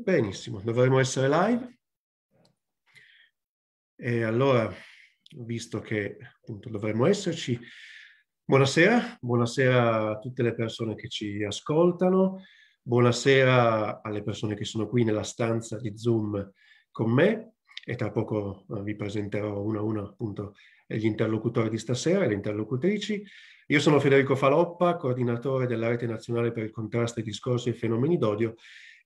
Benissimo, dovremmo essere live. E allora, visto che appunto dovremmo esserci, buonasera, buonasera a tutte le persone che ci ascoltano, buonasera alle persone che sono qui nella stanza di Zoom con me e tra poco eh, vi presenterò uno a uno appunto gli interlocutori di stasera le interlocutrici. Io sono Federico Faloppa, coordinatore della Rete Nazionale per il Contrasto ai Discorsi e ai Fenomeni d'Odio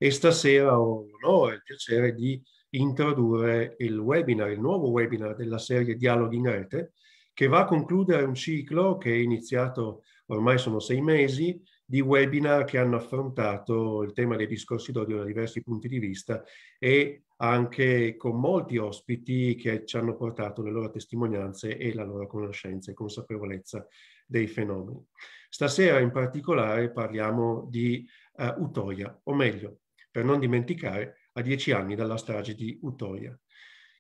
e stasera ho l'onore e il piacere di introdurre il webinar, il nuovo webinar della serie Dialoghi in Rete, che va a concludere un ciclo che è iniziato ormai sono sei mesi di webinar che hanno affrontato il tema dei discorsi d'odio da diversi punti di vista e anche con molti ospiti che ci hanno portato le loro testimonianze e la loro conoscenza e consapevolezza dei fenomeni. Stasera in particolare parliamo di uh, eh, Utoia, o meglio, per non dimenticare, a dieci anni dalla strage di Utoia.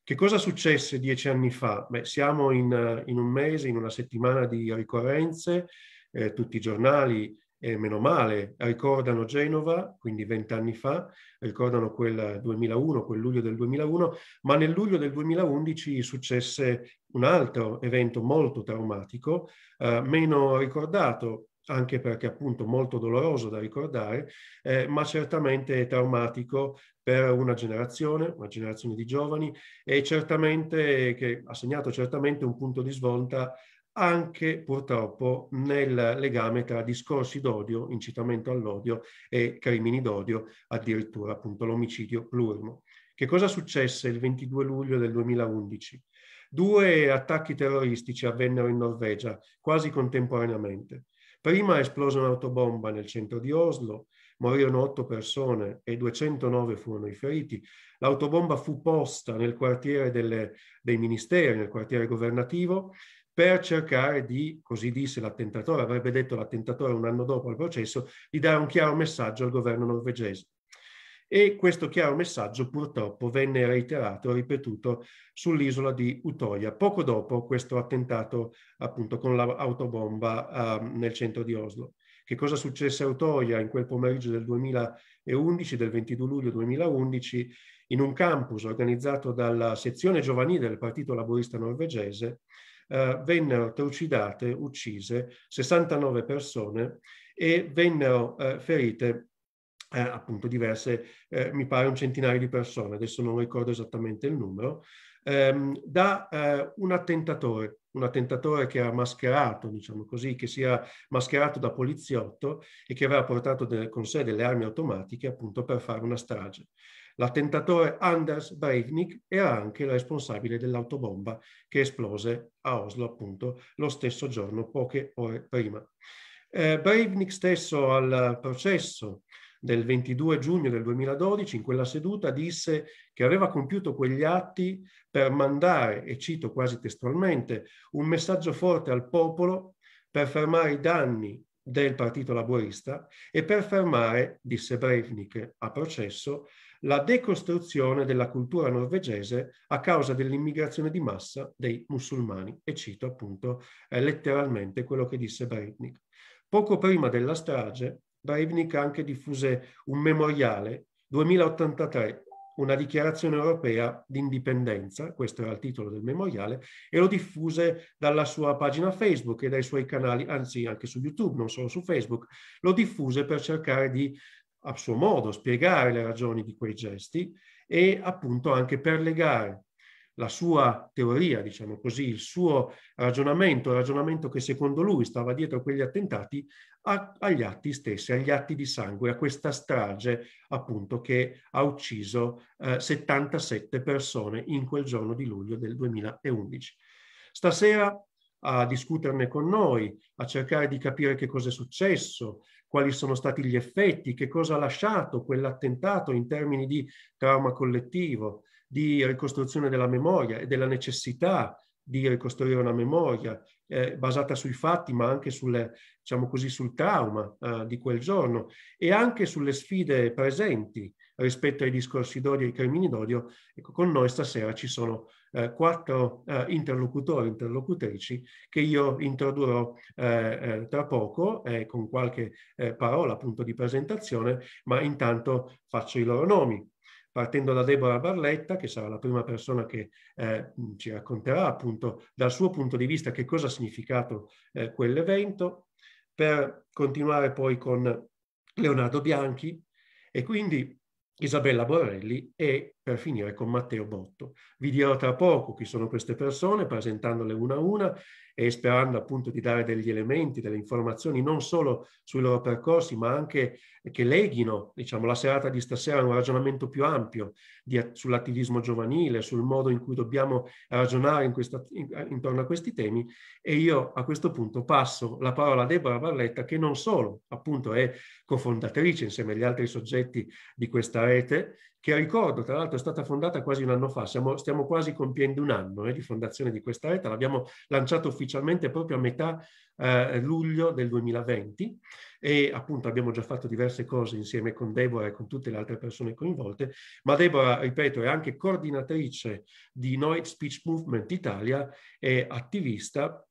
Che cosa successe dieci anni fa? Beh, siamo in, eh, in, un mese, in una settimana di ricorrenze, eh, tutti i giornali, eh, meno male, ricordano Genova, quindi vent'anni fa, ricordano quel 2001, quel luglio del 2001, ma nel luglio del 2011 successe un altro evento molto traumatico, eh, meno ricordato, anche perché appunto molto doloroso da ricordare, eh, ma certamente traumatico per una generazione, una generazione di giovani e certamente che ha segnato certamente un punto di svolta anche purtroppo nel legame tra discorsi d'odio, incitamento all'odio e crimini d'odio, addirittura appunto l'omicidio plurimo. Che cosa successe il 22 luglio del 2011? Due attacchi terroristici avvennero in Norvegia quasi contemporaneamente. Prima esplose un'autobomba nel centro di Oslo, morirono otto persone e 209 furono i feriti. L'autobomba fu posta nel quartiere delle, dei ministeri, nel quartiere governativo, per cercare di, così disse l'attentatore, avrebbe detto l'attentatore un anno dopo il processo, di dare un chiaro messaggio al governo norvegese e questo chiaro messaggio purtroppo venne reiterato ripetuto sull'isola di Utoia, poco dopo questo attentato appunto con l'autobomba um, nel centro di Oslo. Che cosa successe a Utoia in quel pomeriggio del 2011, del 22 luglio 2011, in un campus organizzato dalla sezione giovanile del Partito Laborista norvegese, uh, vennero trucidate, uccise 69 persone e vennero uh, ferite eh, appunto diverse, eh, mi pare un centinaio di persone, adesso non ricordo esattamente il numero, ehm, da eh, un attentatore, un attentatore che era mascherato, diciamo così, che si era mascherato da poliziotto e che aveva portato de- con sé delle armi automatiche appunto per fare una strage. L'attentatore Anders Breivnik era anche il responsabile dell'autobomba che esplose a Oslo appunto lo stesso giorno, poche ore prima. Eh, Breivik stesso al processo del 22 giugno del 2012, in quella seduta disse che aveva compiuto quegli atti per mandare, e cito quasi testualmente, un messaggio forte al popolo per fermare i danni del Partito Laborista e per fermare, disse Breivnik a processo, la decostruzione della cultura norvegese a causa dell'immigrazione di massa dei musulmani. E cito appunto eh, letteralmente quello che disse Breivnik. Poco prima della strage, da Evnik anche diffuse un memoriale 2083, una dichiarazione europea di indipendenza, questo era il titolo del memoriale, e lo diffuse dalla sua pagina Facebook e dai suoi canali, anzi anche su YouTube, non solo su Facebook, lo diffuse per cercare di a suo modo spiegare le ragioni di quei gesti e appunto anche per legare la sua teoria, diciamo così, il suo ragionamento, il ragionamento che secondo lui stava dietro quegli attentati, a, agli atti stessi, agli atti di sangue, a questa strage appunto che ha ucciso eh, 77 persone in quel giorno di luglio del 2011. Stasera a discuterne con noi, a cercare di capire che cosa è successo, quali sono stati gli effetti, che cosa ha lasciato quell'attentato in termini di trauma collettivo, di ricostruzione della memoria e della necessità di ricostruire una memoria eh, basata sui fatti, ma anche sulle, diciamo così, sul trauma eh, di quel giorno e anche sulle sfide presenti rispetto ai discorsi d'odio e ai crimini d'odio. Ecco, con noi stasera ci sono eh, quattro eh, interlocutori, interlocutrici che io introdurrò eh, eh, tra poco con qualche parola appunto di presentazione, ma intanto faccio i loro nomi partendo da Deborah Barletta, che sarà la prima persona che eh, ci racconterà appunto dal suo punto di vista che cosa ha significato eh, quell'evento, per continuare poi con Leonardo Bianchi e quindi Isabella Borrelli e per finire con Matteo Botto. Vi dirò tra poco chi sono queste persone, presentandole una a una e sperando appunto di dare degli elementi, delle informazioni non solo sui loro percorsi, ma anche che leghino diciamo, la serata di stasera a un ragionamento più ampio sull'attivismo giovanile, sul modo in cui dobbiamo ragionare in questa, in, intorno a questi temi. E io a questo punto passo la parola a Deborah Barletta, che non solo appunto è cofondatrice insieme agli altri soggetti di questa rete, che ricordo tra l'altro è stata fondata quasi un anno fa, Siamo, stiamo quasi compiendo un anno eh, di fondazione di questa rete, l'abbiamo lanciata ufficialmente proprio a metà eh, luglio del 2020 e appunto abbiamo già fatto diverse cose insieme con Deborah e con tutte le altre persone coinvolte, ma Deborah, ripeto, è anche coordinatrice di Noi Speech Movement Italia e attivista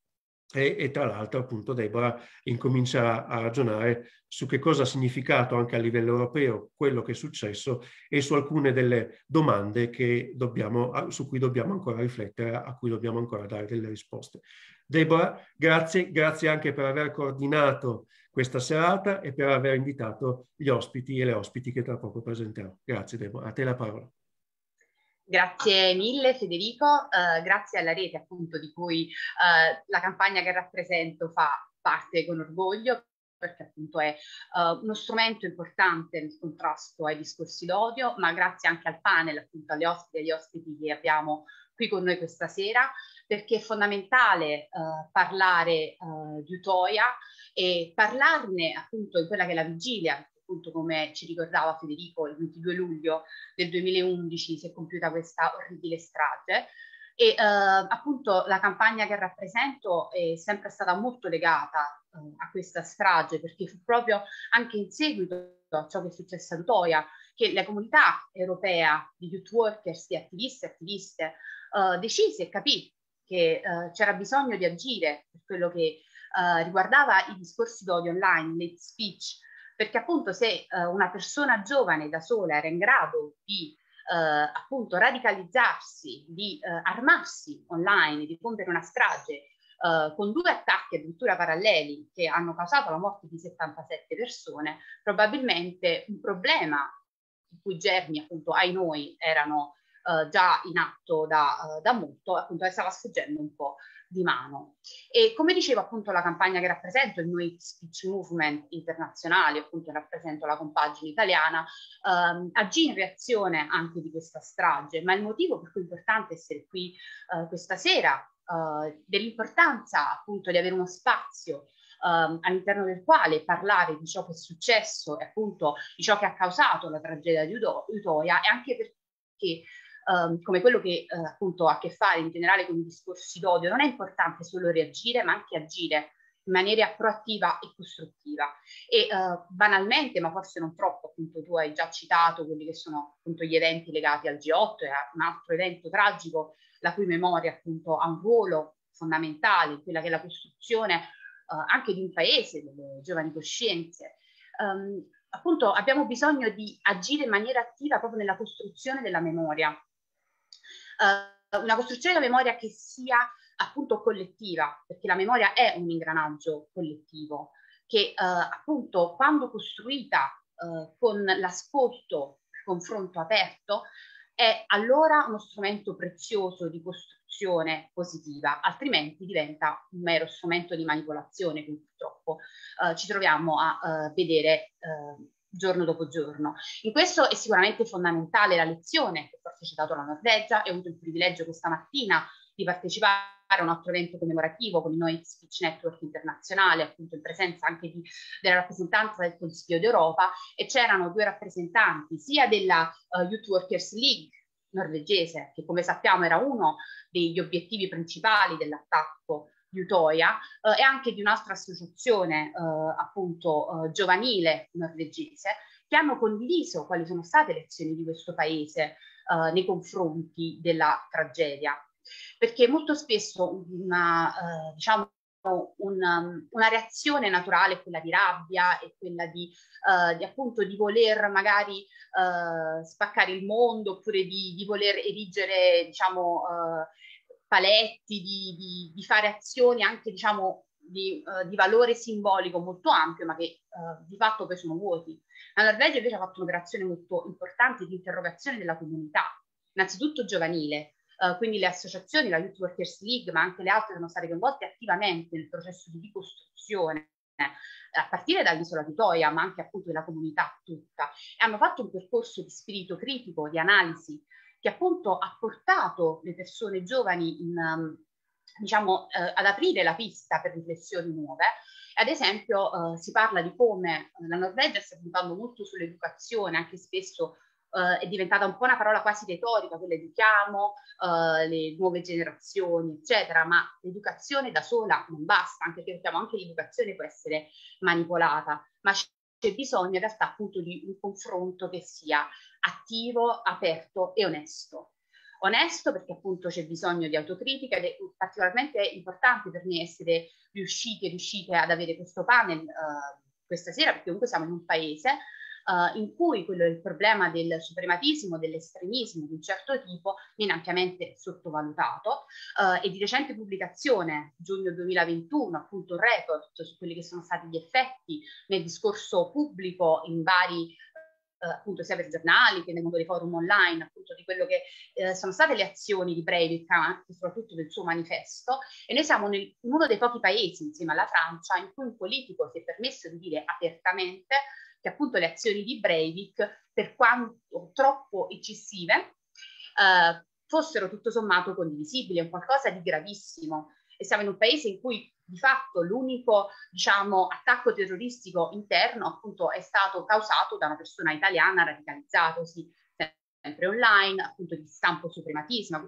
e, e tra l'altro appunto Deborah incomincia a ragionare su che cosa ha significato anche a livello europeo quello che è successo e su alcune delle domande dobbiamo, su cui dobbiamo ancora riflettere, a cui dobbiamo ancora dare delle risposte. Deborah, grazie, grazie anche per aver coordinato questa serata e per aver invitato gli ospiti e le ospiti che tra poco presenterò. Grazie Deborah, a te la parola. Grazie mille Federico, eh, grazie alla rete appunto di cui eh, la campagna che rappresento fa parte con orgoglio perché appunto è uh, uno strumento importante nel contrasto ai discorsi d'odio, ma grazie anche al panel, appunto alle ospiti e agli ospiti che abbiamo qui con noi questa sera, perché è fondamentale uh, parlare uh, di Utoia e parlarne appunto in quella che è la vigilia appunto come ci ricordava Federico, il 22 luglio del 2011 si è compiuta questa orribile strage. E eh, appunto la campagna che rappresento è sempre stata molto legata eh, a questa strage perché fu proprio anche in seguito a ciò che è successo a Utoia che la comunità europea di youth workers, di attivisti e attiviste eh, decise e capì che eh, c'era bisogno di agire per quello che eh, riguardava i discorsi d'odio online, l'hate speech, perché appunto se eh, una persona giovane da sola era in grado di eh, appunto radicalizzarsi, di eh, armarsi online, di compiere una strage eh, con due attacchi addirittura paralleli che hanno causato la morte di 77 persone, probabilmente un problema di cui germi appunto ai noi erano eh, già in atto da, eh, da molto, appunto stava sfuggendo un po' di mano. E come dicevo appunto la campagna che rappresento, il Noi Speech Movement internazionale, appunto rappresento la compagine italiana, ehm, agì in reazione anche di questa strage, ma il motivo per cui è importante essere qui eh, questa sera, eh, dell'importanza appunto di avere uno spazio ehm, all'interno del quale parlare di ciò che è successo e appunto di ciò che ha causato la tragedia di Udo- Utoia e anche perché ehm, come quello che eh, appunto ha a che fare in generale con i discorsi d'odio, non è importante solo reagire, ma anche agire in maniera proattiva e costruttiva. E eh, banalmente, ma forse non troppo, appunto tu hai già citato quelli che sono appunto gli eventi legati al G8 è un altro evento tragico, la cui memoria appunto ha un ruolo fondamentale, quella che è la costruzione eh, anche di un paese, delle giovani coscienze. Um, appunto abbiamo bisogno di agire in maniera attiva proprio nella costruzione della memoria eh, una costruzione della memoria che sia appunto collettiva, perché la memoria è un ingranaggio collettivo, che eh, appunto quando costruita eh, con l'ascolto, il confronto aperto, è allora uno strumento prezioso di costruzione positiva, altrimenti diventa un mero strumento di manipolazione, quindi purtroppo eh, ci troviamo a eh, vedere eh, giorno dopo giorno. In questo è sicuramente fondamentale la lezione che ha facilitato la Norvegia e ho avuto il privilegio questa mattina di partecipare a un altro evento commemorativo con il noi Speech Network internazionale, appunto in presenza anche di, della rappresentanza del Consiglio d'Europa e c'erano due rappresentanti sia della uh, Youth Workers League norvegese, che come sappiamo era uno degli obiettivi principali dell'attacco di Utoia eh, e anche di un'altra associazione eh, appunto eh, giovanile norvegese che hanno condiviso quali sono state le azioni di questo paese eh, nei confronti della tragedia. Perché molto spesso una, diciamo, una, um, una reazione naturale quella di rabbia, e quella di, uh, di appunto di voler magari uh, spaccare il mondo oppure di, di voler erigere diciamo uh, paletti, di, di, di fare azioni anche diciamo di, uh, di, valore simbolico molto ampio, ma che uh, di fatto poi sono vuoti. La Norvegia invece ha fatto un'operazione molto importante di interrogazione della comunità, innanzitutto giovanile. Uh, quindi le associazioni, la Youth Workers League, ma anche le altre sono state coinvolte attivamente nel processo di ricostruzione, a partire dall'isola di Toia, ma anche appunto della comunità tutta. E hanno fatto un percorso di spirito critico, di analisi, che appunto ha portato le persone giovani in, um, diciamo, eh, ad aprire la pista per riflessioni nuove. Ad esempio eh, si parla di come eh, la Norvegia sta puntando molto sull'educazione, anche spesso eh, è diventata un po' una parola quasi retorica, quella educhiamo eh, le nuove generazioni, eccetera, ma l'educazione da sola non basta, anche perché diciamo, anche l'educazione può essere manipolata, ma c'è bisogno in realtà appunto di un confronto che sia attivo, aperto e onesto. Onesto perché appunto c'è bisogno di autocritica ed è particolarmente importante per me essere riusciti e riuscite ad avere questo panel eh, questa sera perché comunque siamo in un paese eh, in cui quello il problema del suprematismo, dell'estremismo di un certo tipo viene ampiamente sottovalutato eh, e di recente pubblicazione, giugno 2021, appunto un report su quelli che sono stati gli effetti nel discorso pubblico in vari eh, appunto sia per giornali che nel mondo dei forum online, appunto di quello che eh, sono state le azioni di Breivik, anche soprattutto del suo manifesto, e noi siamo nel, in uno dei pochi paesi, insieme alla Francia, in cui un politico si è permesso di dire apertamente che appunto le azioni di Breivik, per quanto troppo eccessive, eh, fossero tutto sommato condivisibili, è un qualcosa di gravissimo. E siamo in un paese in cui di fatto l'unico diciamo, attacco terroristico interno appunto, è stato causato da una persona italiana radicalizzatosi sempre online, appunto di stampo suprematista,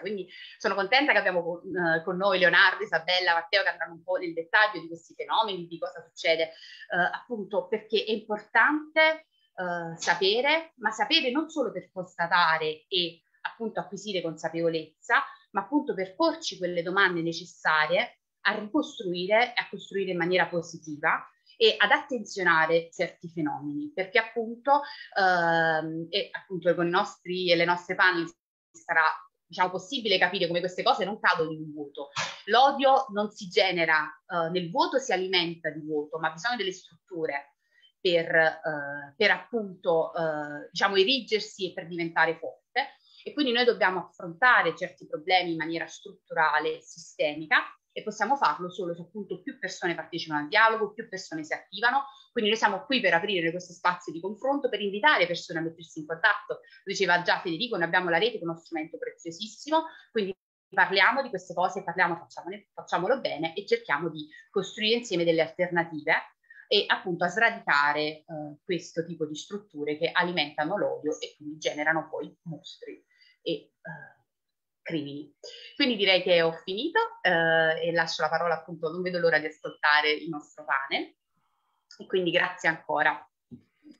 quindi sono contenta che abbiamo con, eh, con, noi Leonardo, Isabella, Matteo che andranno un po' nel dettaglio di questi fenomeni, di cosa succede, eh, appunto perché è importante eh, sapere, ma sapere non solo per constatare e appunto acquisire consapevolezza, ma appunto per porci quelle domande necessarie a ricostruire e a costruire in maniera positiva e ad attenzionare certi fenomeni, perché appunto, ehm, e appunto con i nostri e le nostre panel sarà diciamo, possibile capire come queste cose non cadono in vuoto. L'odio non si genera eh, nel vuoto, si alimenta di vuoto, ma bisogna delle strutture per, eh, per appunto eh, diciamo, erigersi e per diventare forte. E quindi noi dobbiamo affrontare certi problemi in maniera strutturale, e sistemica, e possiamo farlo solo se appunto più persone partecipano al dialogo, più persone si attivano, quindi noi siamo qui per aprire questo spazio di confronto, per invitare persone a mettersi in contatto. Lo diceva già Federico, noi abbiamo la rete che è uno strumento preziosissimo, quindi parliamo di queste cose, parliamo, facciamolo bene e cerchiamo di costruire insieme delle alternative e appunto a sradicare eh, questo tipo di strutture che alimentano l'odio e quindi generano poi mostri. E, eh, crimini. Quindi direi che ho finito eh, e lascio la parola appunto, non vedo l'ora di ascoltare il nostro panel e quindi grazie ancora.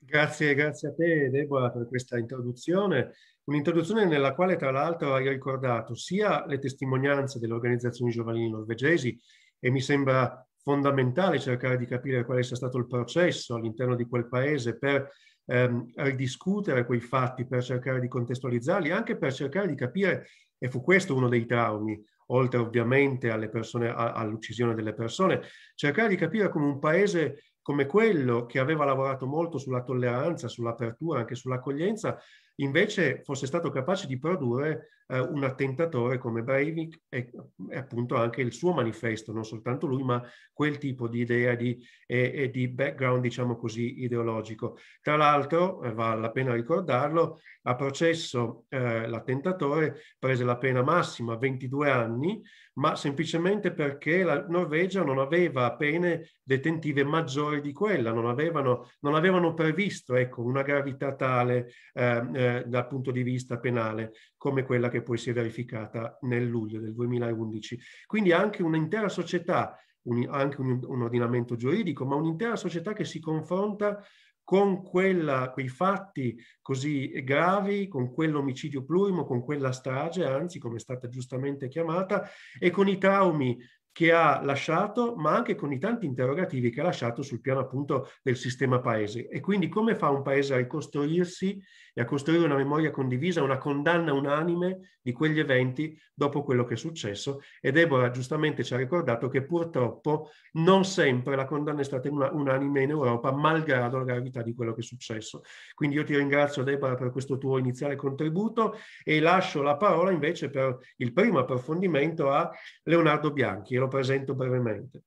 Grazie, grazie a te Deborah per questa introduzione, un'introduzione nella quale tra l'altro hai ricordato sia le testimonianze delle organizzazioni giovanili norvegesi e mi sembra fondamentale cercare di capire quale sia stato il processo all'interno di quel paese per ehm, ridiscutere quei fatti, per cercare di contestualizzarli, anche per cercare di capire e fu questo uno dei traumi, oltre ovviamente persone, all'uccisione delle persone, cercare di capire come un paese come quello che aveva lavorato molto sulla tolleranza, sull'apertura, anche sull'accoglienza, invece fosse stato capace di produrre eh, un attentatore come Breivik e, e, appunto anche il suo manifesto, non soltanto lui, ma quel tipo di idea di, e, e di background, diciamo così, ideologico. Tra l'altro, eh, vale la pena ricordarlo, a processo eh, l'attentatore prese la pena massima, 22 anni, ma semplicemente perché la Norvegia non aveva pene detentive maggiori di quella, non avevano, non avevano previsto ecco, una gravità tale eh, eh, dal punto di vista penale come quella che poi si è verificata nel luglio del 2011. Quindi anche un'intera società, un, anche un, un, ordinamento giuridico, ma un'intera società che si confronta con quella, quei fatti così gravi, con quell'omicidio plurimo, con quella strage, anzi come è stata giustamente chiamata, e con i traumi che ha lasciato, ma anche con i tanti interrogativi che ha lasciato sul piano appunto del sistema paese. E quindi come fa un paese a ricostruirsi e a costruire una memoria condivisa, una condanna unanime di quegli eventi dopo quello che è successo. E Deborah giustamente ci ha ricordato che purtroppo non sempre la condanna è stata una, unanime in Europa, malgrado la gravità di quello che è successo. Quindi io ti ringrazio Deborah per questo tuo iniziale contributo e lascio la parola invece per il primo approfondimento a Leonardo Bianchi e lo presento brevemente.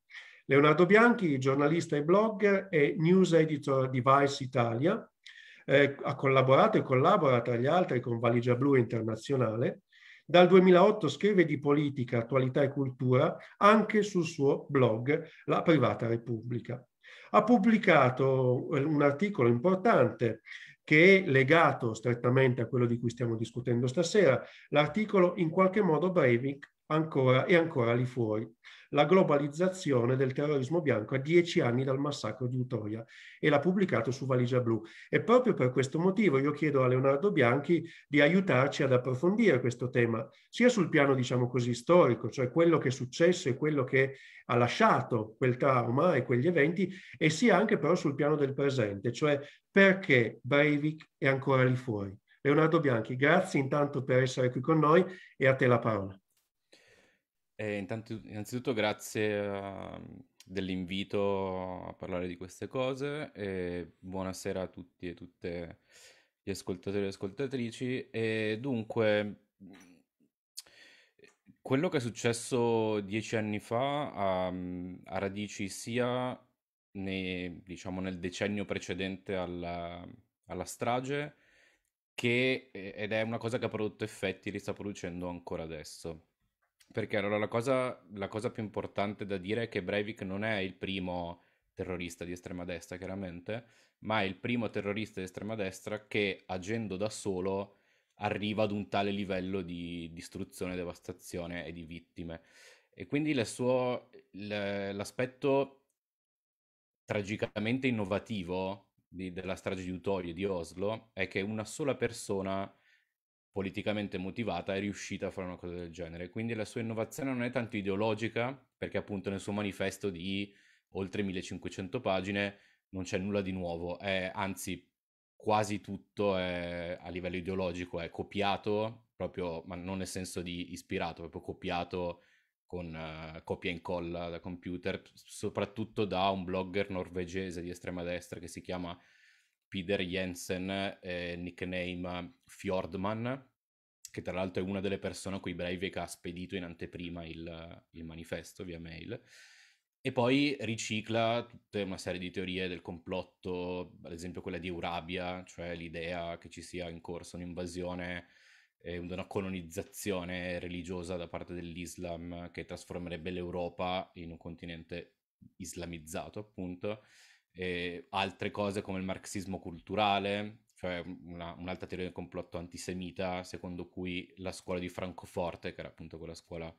Leonardo Bianchi, giornalista e blogger, e news editor di Vice Italia, eh, ha collaborato e collabora tra gli altri con Valigia Blu Internazionale. Dal 2008 scrive di politica, attualità e cultura anche sul suo blog La Privata Repubblica. Ha pubblicato eh, un articolo importante che è legato strettamente a quello di cui stiamo discutendo stasera, l'articolo In qualche modo Breivik ancora e ancora lì fuori. La globalizzazione del terrorismo bianco a dieci anni dal massacro di Utoya e l'ha pubblicato su Valigia Blu. E proprio per questo motivo io chiedo a Leonardo Bianchi di aiutarci ad approfondire questo tema, sia sul piano, diciamo così, storico, cioè quello che è successo e quello che ha lasciato quel trauma e quegli eventi, e sia anche però sul piano del presente, cioè perché Breivik è ancora lì fuori. Leonardo Bianchi, grazie intanto per essere qui con noi e a te la parola. Eh, intanto- innanzitutto grazie ehm, dell'invito a parlare di queste cose e buonasera a tutti e tutte gli ascoltatori e ascoltatrici. E dunque, quello che è successo dieci anni fa ha, mhmm, ha radici sia nei- diciamo, nel decennio precedente alla, alla strage che, ed è una cosa che ha prodotto effetti, e li sta producendo ancora adesso. Perché allora la cosa, la cosa più importante da dire è che Breivik non è il primo terrorista di estrema destra, chiaramente, ma è il primo terrorista di estrema destra che agendo da solo arriva ad un tale livello di distruzione, devastazione e di vittime. E quindi il suo, l'aspetto tragicamente innovativo di, della strage di Utoio e di Oslo è che una sola persona politicamente motivata è riuscita a fare una cosa del genere. Quindi la sua innovazione non è tanto ideologica, perché appunto nel suo manifesto di oltre 1500 pagine non c'è nulla di nuovo, è, anzi quasi tutto è, a livello ideologico è copiato, proprio, ma non nel senso di ispirato, proprio copiato con uh, copia e incolla da computer, soprattutto da un blogger norvegese di estrema destra che si chiama Peter Jensen, eh, nickname Fjordman, che tra l'altro è una delle persone a cui Breivik ha spedito in anteprima il, il manifesto via mail. E poi ricicla tutta una serie di teorie del complotto, ad esempio quella di Eurabia, cioè l'idea che ci sia in corso un'invasione, eh, una colonizzazione religiosa da parte dell'Islam che trasformerebbe l'Europa in un continente islamizzato, appunto e altre cose come il marxismo culturale, cioè una, un'altra teoria del complotto antisemita, secondo cui la scuola di Francoforte, che era appunto quella scuola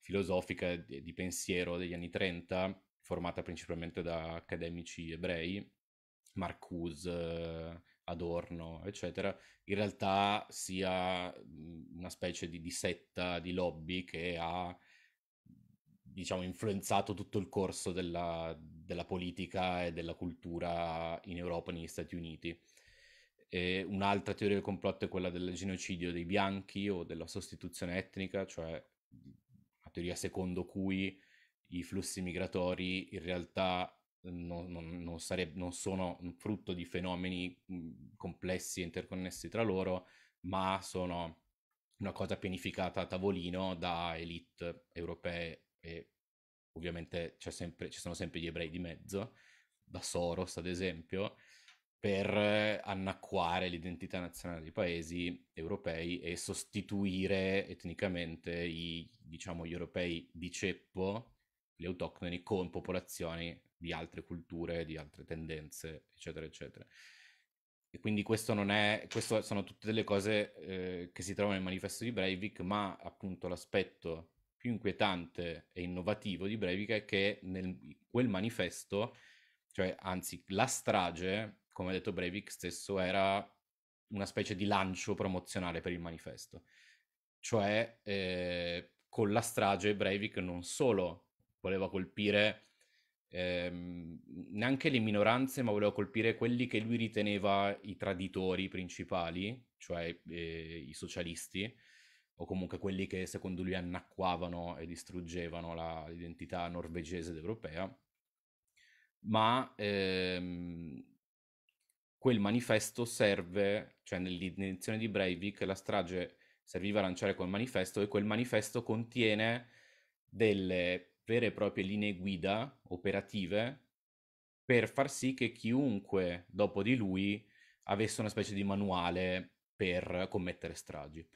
filosofica di, di pensiero degli anni 30, formata principalmente da accademici ebrei, Marcuse, Adorno, eccetera, in realtà sia una specie di, di setta, di lobby che ha, diciamo, influenzato tutto il corso della, della politica e della cultura in Europa e negli Stati Uniti. E un'altra teoria del complotto è quella del genocidio dei bianchi o della sostituzione etnica, cioè la teoria secondo cui i flussi migratori in realtà non, non, non, sareb- non sono frutto di fenomeni complessi e interconnessi tra loro, ma sono una cosa pianificata a tavolino da elite europee e ovviamente sempre, ci sono sempre gli ebrei di mezzo, da Soros ad esempio, per eh, annacquare l'identità nazionale dei paesi europei e sostituire etnicamente i, diciamo, gli europei di ceppo, gli autoctoni, con popolazioni di altre culture, di altre tendenze, eccetera, eccetera. E quindi questo non è, queste sono tutte delle cose eh, che si trovano nel manifesto di Breivik, ma appunto l'aspetto più inquietante e innovativo di Breivik è che nel, quel manifesto, cioè anzi la strage, come ha detto Breivik stesso, era una specie di lancio promozionale per il manifesto. Cioè eh, con la strage Breivik non solo voleva colpire Ehm, neanche le minoranze, ma voleva colpire quelli che lui riteneva i traditori principali, cioè eh, i socialisti, o comunque quelli che secondo lui annacquavano e distruggevano la, l'identità norvegese ed europea, ma ehm, quel manifesto serve, cioè nell'indizione di Breivik la strage serviva a lanciare quel manifesto e quel manifesto contiene delle vere e proprie linee guida operative per far sì che chiunque dopo di lui avesse una specie di manuale per commettere stragi.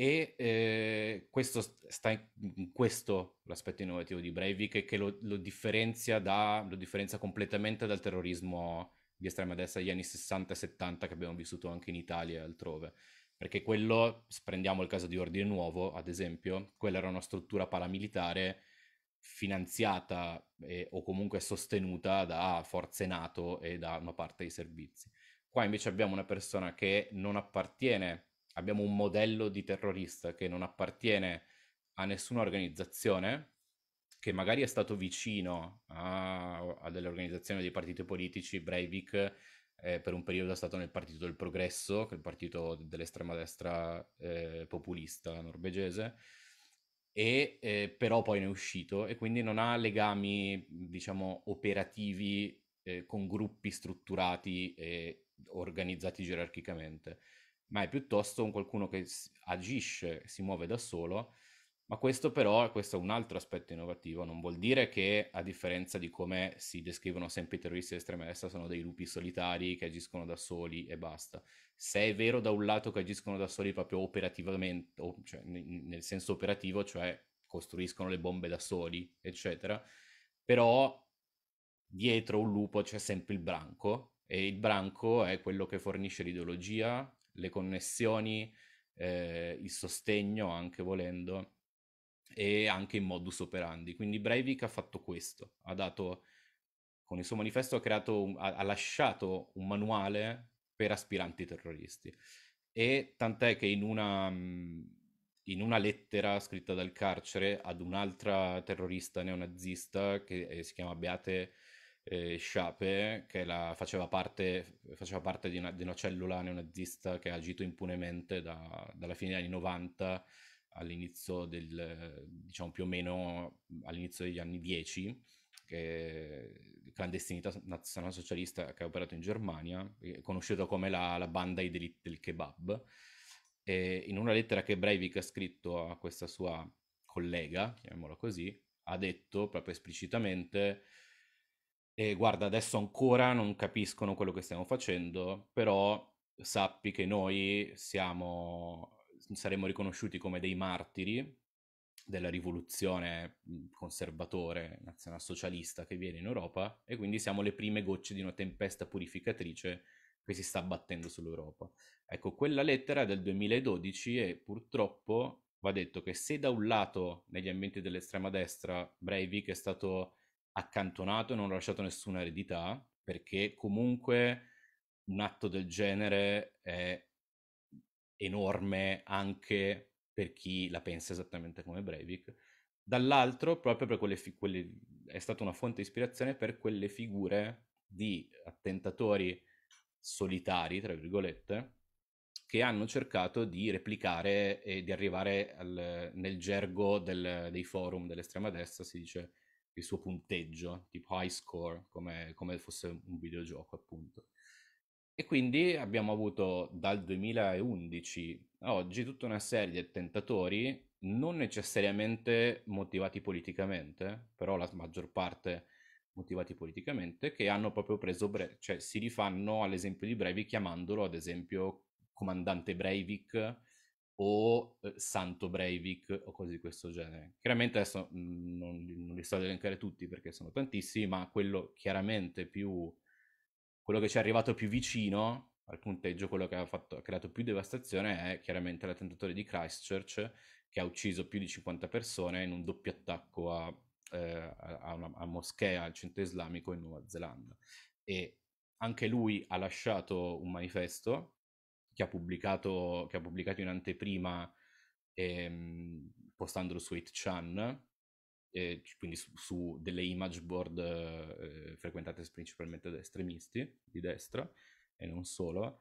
E eh, questo sta in, in mhmm, questo l'aspetto innovativo di Breivik che lo, lo, differenzia da, lo differenzia completamente dal terrorismo di estrema destra degli anni 60 e 70 che abbiamo vissuto anche in Italia e altrove. Perché quello, prendiamo il caso di Ordine Nuovo, ad esempio, quella era una struttura paramilitare finanziata e, o comunque sostenuta da forze NATO e da una parte dei servizi. Qua invece abbiamo una persona che non appartiene abbiamo un modello di terrorista che non appartiene a nessuna organizzazione, che magari è stato vicino a, a delle organizzazioni dei partiti politici, Breivik eh, per un periodo è stato nel Partito del Progresso, che è il partito dell'estrema destra eh, populista norvegese, e, eh, però poi ne è uscito e quindi non ha legami, diciamo, operativi eh, con gruppi strutturati e organizzati gerarchicamente ma è piuttosto un qualcuno che agisce, si muove da solo. Ma questo però, questo è un altro aspetto innovativo, non vuol dire che a differenza di come si descrivono sempre i terroristi di estrema destra sono dei lupi solitari che agiscono da soli e basta. Se è vero da un lato che agiscono da soli proprio operativamente, cioè nel senso operativo, cioè costruiscono le bombe da soli, eccetera, però dietro un lupo c'è sempre il branco e il branco è quello che fornisce l'ideologia, le connessioni, eh, il sostegno anche volendo e anche in modus operandi. Quindi Breivik ha fatto questo, ha dato, con il suo manifesto ha, creato, ha, ha lasciato un manuale per aspiranti terroristi e tant'è che in una, in una lettera scritta dal carcere ad un'altra terrorista neonazista che eh, si chiama Beate eh, Sciape, che la, faceva, parte, faceva parte di, una, di una, cellula neonazista che ha agito impunemente da, dalla fine degli anni 90 all'inizio del, diciamo più o meno all'inizio degli anni 10, che clandestinità socialista che ha operato in Germania, eh, conosciuta come la, la banda I del kebab. E in una lettera che Breivik ha scritto a questa sua collega, chiamiamola così, ha detto proprio esplicitamente e guarda, adesso ancora non capiscono quello che stiamo facendo, però sappi che noi siamo, saremo riconosciuti come dei martiri della rivoluzione mhmm, conservatore nazionalsocialista che viene in Europa e quindi siamo le prime gocce di una tempesta purificatrice che si sta abbattendo sull'Europa. Ecco, quella lettera è del 2012 e purtroppo va detto che se da un lato negli ambienti dell'estrema destra Breivik è stato accantonato e non lasciato nessuna eredità, perché comunque un atto del genere è enorme anche per chi la pensa esattamente come Breivik. Dall'altro, proprio per quelle, fi- quelle è stata una fonte di ispirazione per quelle figure di attentatori solitari, tra virgolette, che hanno cercato di replicare e di arrivare al, nel gergo del, dei forum dell'estrema destra, si dice il suo punteggio, tipo high score, come, come fosse un videogioco appunto. E quindi abbiamo avuto dal 2011 a oggi tutta una serie di attentatori non necessariamente motivati politicamente, però la maggior parte motivati politicamente, che hanno proprio preso, Bre- cioè si rifanno all'esempio di Breivik chiamandolo ad esempio comandante Breivik o eh, Santo Breivik o cose di questo genere. Chiaramente adesso mh, mhmm, non, non, li sto ad elencare tutti perché sono tantissimi, ma quello chiaramente più quello che ci è arrivato più vicino al punteggio, quello che ha, fatto, ha creato più devastazione è chiaramente l'attentatore di Christchurch che ha ucciso più di 50 persone in un doppio attacco a, eh, a una a moschea al centro islamico in Nuova Zelanda. E anche lui ha lasciato un manifesto che ha pubblicato, che ha pubblicato in anteprima ehm, postandolo su 8chan, eh, quindi su, su, delle image board eh, frequentate principalmente da estremisti di destra e non solo,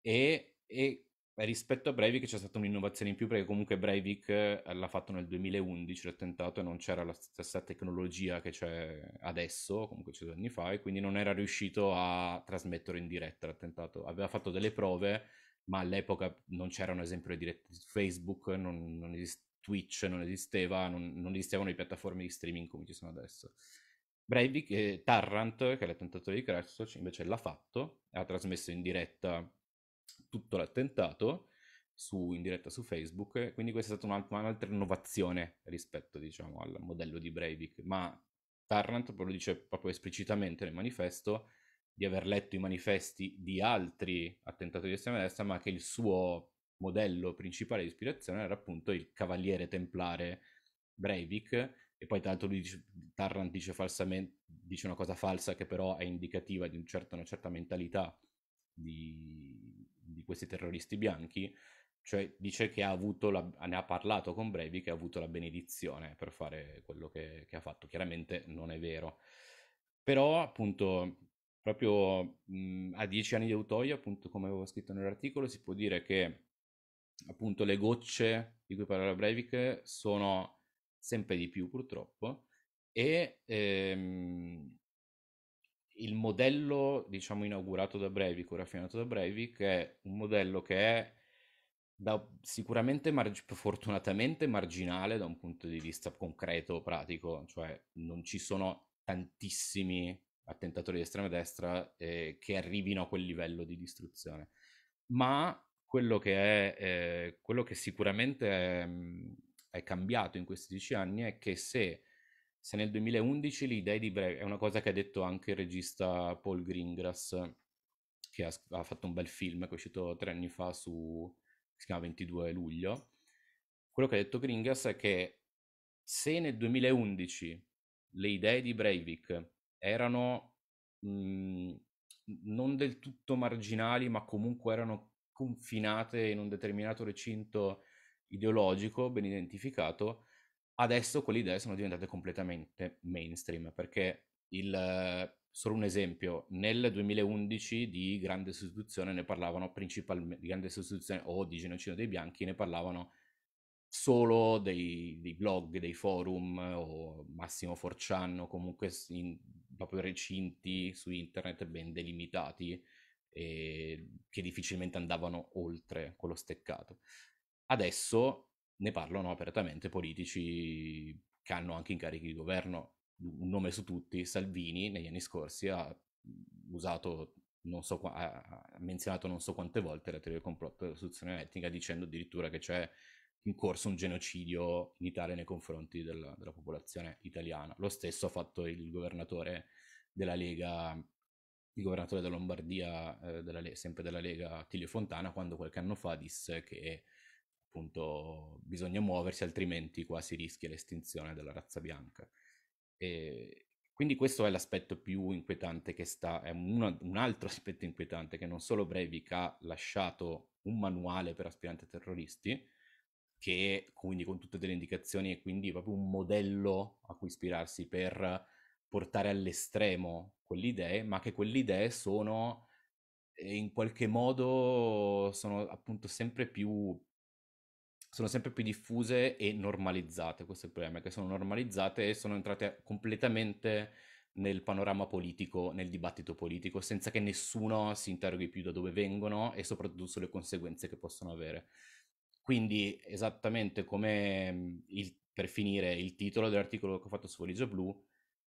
e, e rispetto a Breivik c'è stata un'innovazione in più perché comunque Breivik eh, l'ha fatto nel 2011 l'attentato e non c'era la stessa tecnologia che c'è adesso, comunque c'è due anni fa, e quindi non era riuscito a trasmettere in diretta l'attentato. Aveva fatto delle prove, ma all'epoca non c'erano esempio le dirette su Facebook, non, non esiste, Twitch non esisteva, non, non esistevano le piattaforme di streaming come ci sono adesso. Breivik, eh, Tarrant, che è l'attentatore di Christchurch, invece l'ha fatto, ha trasmesso in diretta tutto l'attentato su, in diretta su Facebook, quindi questa è stata un'altra, un'altra innovazione rispetto diciamo, al modello di Breivik, ma Tarrant lo dice proprio esplicitamente nel manifesto di aver letto i manifesti di altri attentati di estrema destra, ma che il suo modello principale di ispirazione era appunto il cavaliere templare Breivik, e poi tra l'altro lui dice, Tarrant dice, dice una cosa falsa che però è indicativa di un certo, una certa mentalità di, questi terroristi bianchi, cioè dice che ha avuto la, ne ha parlato con Brevi che ha avuto la benedizione per fare quello che, che ha fatto. Chiaramente non è vero. Però appunto proprio mh, mhmm, a dieci anni di autoia, appunto come avevo scritto nell'articolo, si può dire che appunto le gocce di cui parlava Breivik sono sempre di più purtroppo e ehm, il modello, diciamo, inaugurato da Breivik o raffinato da Breivik è un modello che è da, sicuramente, marg- fortunatamente, marginale da un punto di vista concreto, pratico, cioè non ci sono tantissimi attentatori di estrema destra eh, che arrivino a quel livello di distruzione, ma quello che, è, eh, quello che sicuramente è, mm, è cambiato in questi dieci anni è che se se nel 2011 l'idea di Brecht, è una cosa che ha detto anche il regista Paul Greengrass, che ha, ha fatto un bel film che è uscito tre anni fa su, si chiama 22 luglio, quello che ha detto Greengrass è che se nel 2011 le idee di Breivik erano mh, mhmm, non del tutto marginali, ma comunque erano confinate in un determinato recinto ideologico ben identificato, Adesso quelle idee sono diventate completamente mainstream perché il, solo un esempio, nel 2011 di grande sostituzione ne parlavano principalmente, di grande sostituzione o di genocidio dei bianchi ne parlavano solo dei, dei blog, dei forum o Massimo Forciano, comunque in, proprio recinti su internet ben delimitati e che difficilmente andavano oltre quello steccato. Adesso ne parlano apertamente politici che hanno anche incarichi di governo. Un nome su tutti, Salvini negli anni scorsi ha mhmm, usato non So, ha menzionato non so quante volte la teoria del complotto della soluzione etnica, dicendo addirittura che c'è in corso un genocidio in Italia nei confronti della, della popolazione italiana. Lo stesso ha fatto il governatore della Lega, il governatore della Lombardia, eh, della, sempre della Lega, Tilio Fontana, quando qualche anno fa disse che appunto bisogna muoversi altrimenti quasi rischia l'estinzione della razza bianca. E quindi questo è l'aspetto più inquietante che sta, è un, un altro aspetto inquietante che non solo Breivik ha lasciato un manuale per aspiranti terroristi, che quindi con tutte delle indicazioni è quindi proprio un modello a cui ispirarsi per portare all'estremo quelle idee, ma che quelle idee sono in qualche modo sono appunto sempre più sono sempre più diffuse e normalizzate, questo è il problema, che sono normalizzate e sono entrate completamente nel panorama politico, nel dibattito politico, senza che nessuno si interroghi più da dove vengono e soprattutto sulle conseguenze che possono avere. Quindi, esattamente come mm, il, per finire il titolo dell'articolo che ho fatto su Valigia Blu,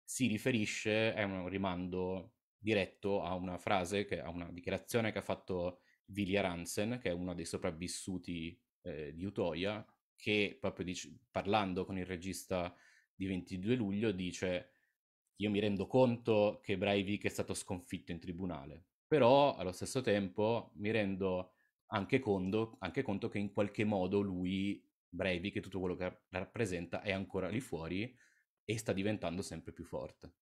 si riferisce, è un rimando diretto a una frase, che, a una dichiarazione che ha fatto Vilja Ransen, che è uno dei sopravvissuti eh, di Utoya che proprio dice, parlando con il regista di 22 luglio dice io mi rendo conto che Breivik è stato sconfitto in tribunale, però allo stesso tempo mi rendo anche conto, anche conto che in qualche modo lui, Breivik e tutto quello che rappresenta è ancora lì fuori e sta diventando sempre più forte.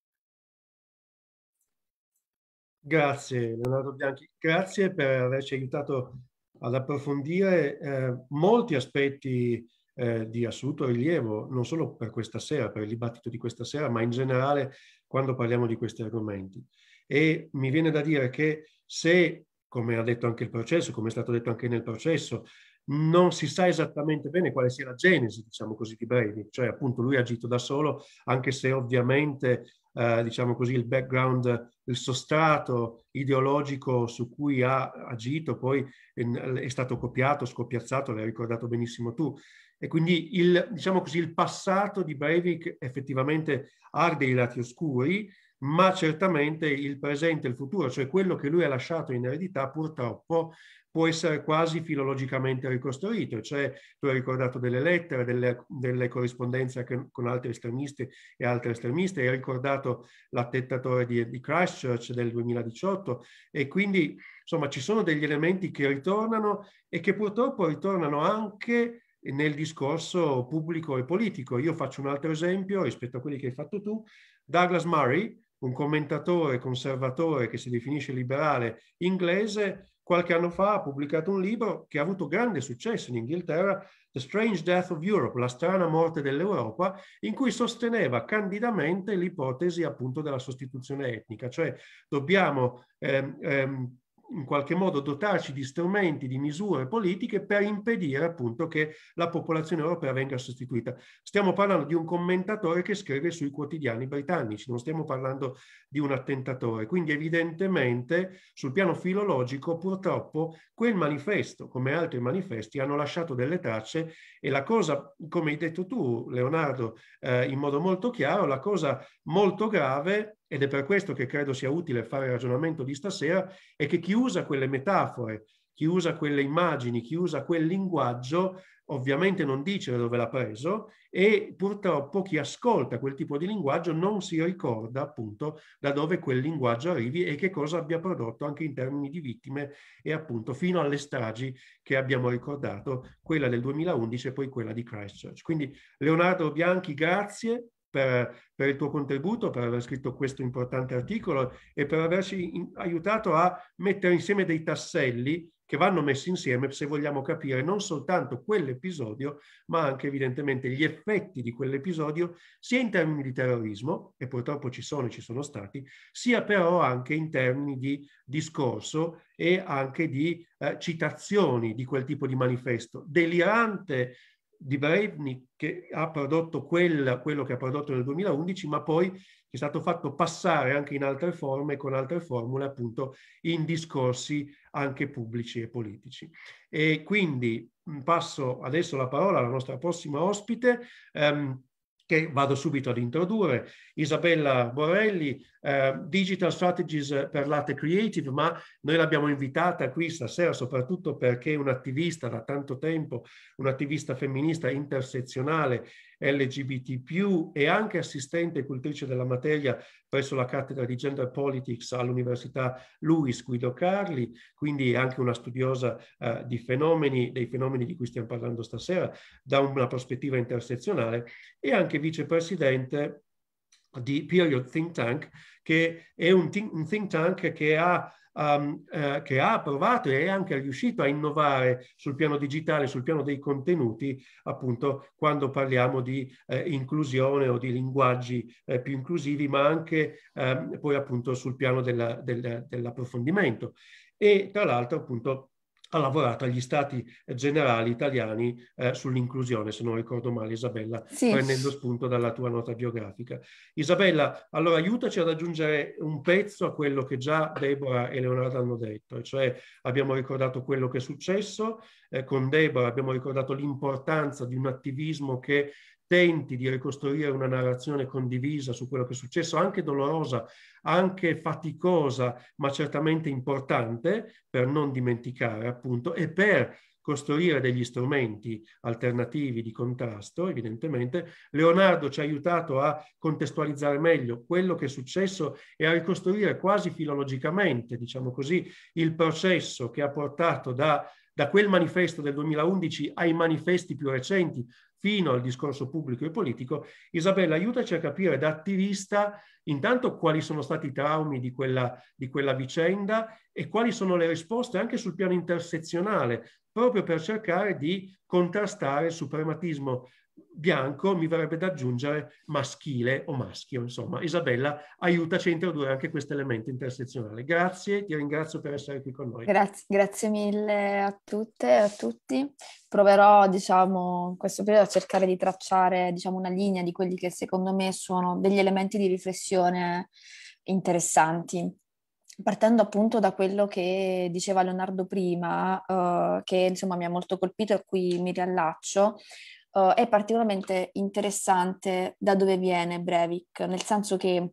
Grazie Leonardo Bianchi, grazie per averci aiutato ad approfondire eh, molti aspetti eh, di assoluto rilievo, non solo per questa sera, per il dibattito di questa sera, ma in generale quando parliamo di questi argomenti. E mi viene da dire che se, come ha detto anche il processo, come è stato detto anche nel processo, non si sa esattamente bene quale sia la genesi, diciamo così, di Breivik, cioè appunto lui ha agito da solo, anche se ovviamente eh, diciamo così, il background, il sostrato ideologico su cui ha agito, poi è stato copiato, scopiazzato, l'hai ricordato benissimo tu. E quindi il, diciamo così, il passato di Breivik effettivamente ha dei lati oscuri, ma certamente il presente e il futuro, cioè quello che lui ha lasciato in eredità, purtroppo può essere quasi filologicamente ricostruito, cioè tu hai ricordato delle lettere, delle, delle corrispondenze con altri estremisti e altre estremiste, hai ricordato l'attentatore di, di Christchurch del 2018 e quindi insomma ci sono degli elementi che ritornano e che purtroppo ritornano anche nel discorso pubblico e politico. Io faccio un altro esempio rispetto a quelli che hai fatto tu, Douglas Murray, un commentatore conservatore che si definisce liberale inglese, qualche anno fa ha pubblicato un libro che ha avuto grande successo in Inghilterra, The Strange Death of Europe, la strana morte dell'Europa, in cui sosteneva candidamente l'ipotesi appunto della sostituzione etnica, cioè dobbiamo ehm, ehm, in qualche modo dotarci di strumenti, di misure politiche per impedire appunto che la popolazione europea venga sostituita. Stiamo parlando di un commentatore che scrive sui quotidiani britannici, non stiamo parlando di un attentatore. Quindi evidentemente sul piano filologico purtroppo quel manifesto, come altri manifesti, hanno lasciato delle tracce e la cosa, come hai detto tu Leonardo, eh, in modo molto chiaro, la cosa molto grave ed è per questo che credo sia utile fare il ragionamento di stasera e che chi usa quelle metafore, chi usa quelle immagini, chi usa quel linguaggio, ovviamente non dice da dove l'ha preso e purtroppo chi ascolta quel tipo di linguaggio non si ricorda appunto da dove quel linguaggio arrivi e che cosa abbia prodotto anche in termini di vittime e appunto fino alle stragi che abbiamo ricordato, quella del 2011 e poi quella di Christchurch. Quindi Leonardo Bianchi, grazie per, per, il tuo contributo, per aver scritto questo importante articolo e per averci in, aiutato a mettere insieme dei tasselli che vanno messi insieme se vogliamo capire non soltanto quell'episodio, ma anche evidentemente gli effetti di quell'episodio, sia in termini di terrorismo, e purtroppo ci sono e ci sono stati, sia però anche in termini di discorso e anche di eh, citazioni di quel tipo di manifesto, delirante di Brevni che ha prodotto quella, quello che ha prodotto nel 2011, ma poi che è stato fatto passare anche in altre forme, con altre formule, appunto, in discorsi anche pubblici e politici. E quindi mm, passo adesso la parola alla nostra prossima ospite. Um, che vado subito ad introdurre, Isabella Borelli, eh, Digital Strategies per l'arte creative, ma noi l'abbiamo invitata qui stasera soprattutto perché è un'attivista da tanto tempo, un'attivista femminista intersezionale LGBT+, e anche assistente cultrice della materia presso la cattedra di Gender Politics all'Università Luis Guido Carli, quindi anche una studiosa eh, di fenomeni, dei fenomeni di cui stiamo parlando stasera, da una prospettiva intersezionale, e anche vicepresidente di Period Think Tank, che è un think tank che ha um, eh, che ha provato e è anche riuscito a innovare sul piano digitale, sul piano dei contenuti, appunto quando parliamo di eh, inclusione o di linguaggi eh, più inclusivi, ma anche ehm, poi appunto sul piano della, del, dell'approfondimento. E tra l'altro appunto ha lavorato agli stati generali italiani eh, sull'inclusione, se non ricordo male Isabella, sì. prendendo spunto dalla tua nota biografica. Isabella, allora aiutaci ad aggiungere un pezzo a quello che già Deborah e Leonardo hanno detto, cioè abbiamo ricordato quello che è successo, eh, con Deborah abbiamo ricordato l'importanza di un attivismo che tenti di ricostruire una narrazione condivisa su quello che è successo, anche dolorosa, anche faticosa, ma certamente importante per non dimenticare appunto e per costruire degli strumenti alternativi di contrasto, evidentemente. Leonardo ci ha aiutato a contestualizzare meglio quello che è successo e a ricostruire quasi filologicamente, diciamo così, il processo che ha portato da, da quel manifesto del 2011 ai manifesti più recenti fino al discorso pubblico e politico. Isabella, aiutaci a capire da attivista intanto quali sono stati i traumi di quella, di quella vicenda e quali sono le risposte anche sul piano intersezionale, proprio per cercare di contrastare il suprematismo bianco, mi verrebbe da aggiungere maschile o maschio, insomma. Isabella, aiutaci a introdurre anche questo elemento intersezionale. Grazie, ti ringrazio per essere qui con noi. Grazie, grazie mille a tutte e a tutti. Proverò, diciamo, in questo periodo a cercare di tracciare, diciamo, una linea di quelli che secondo me sono degli elementi di riflessione interessanti partendo appunto da quello che diceva Leonardo prima, uh, che insomma mi ha molto colpito e a cui mi riallaccio, uh, è particolarmente interessante da dove viene Breivik, nel senso che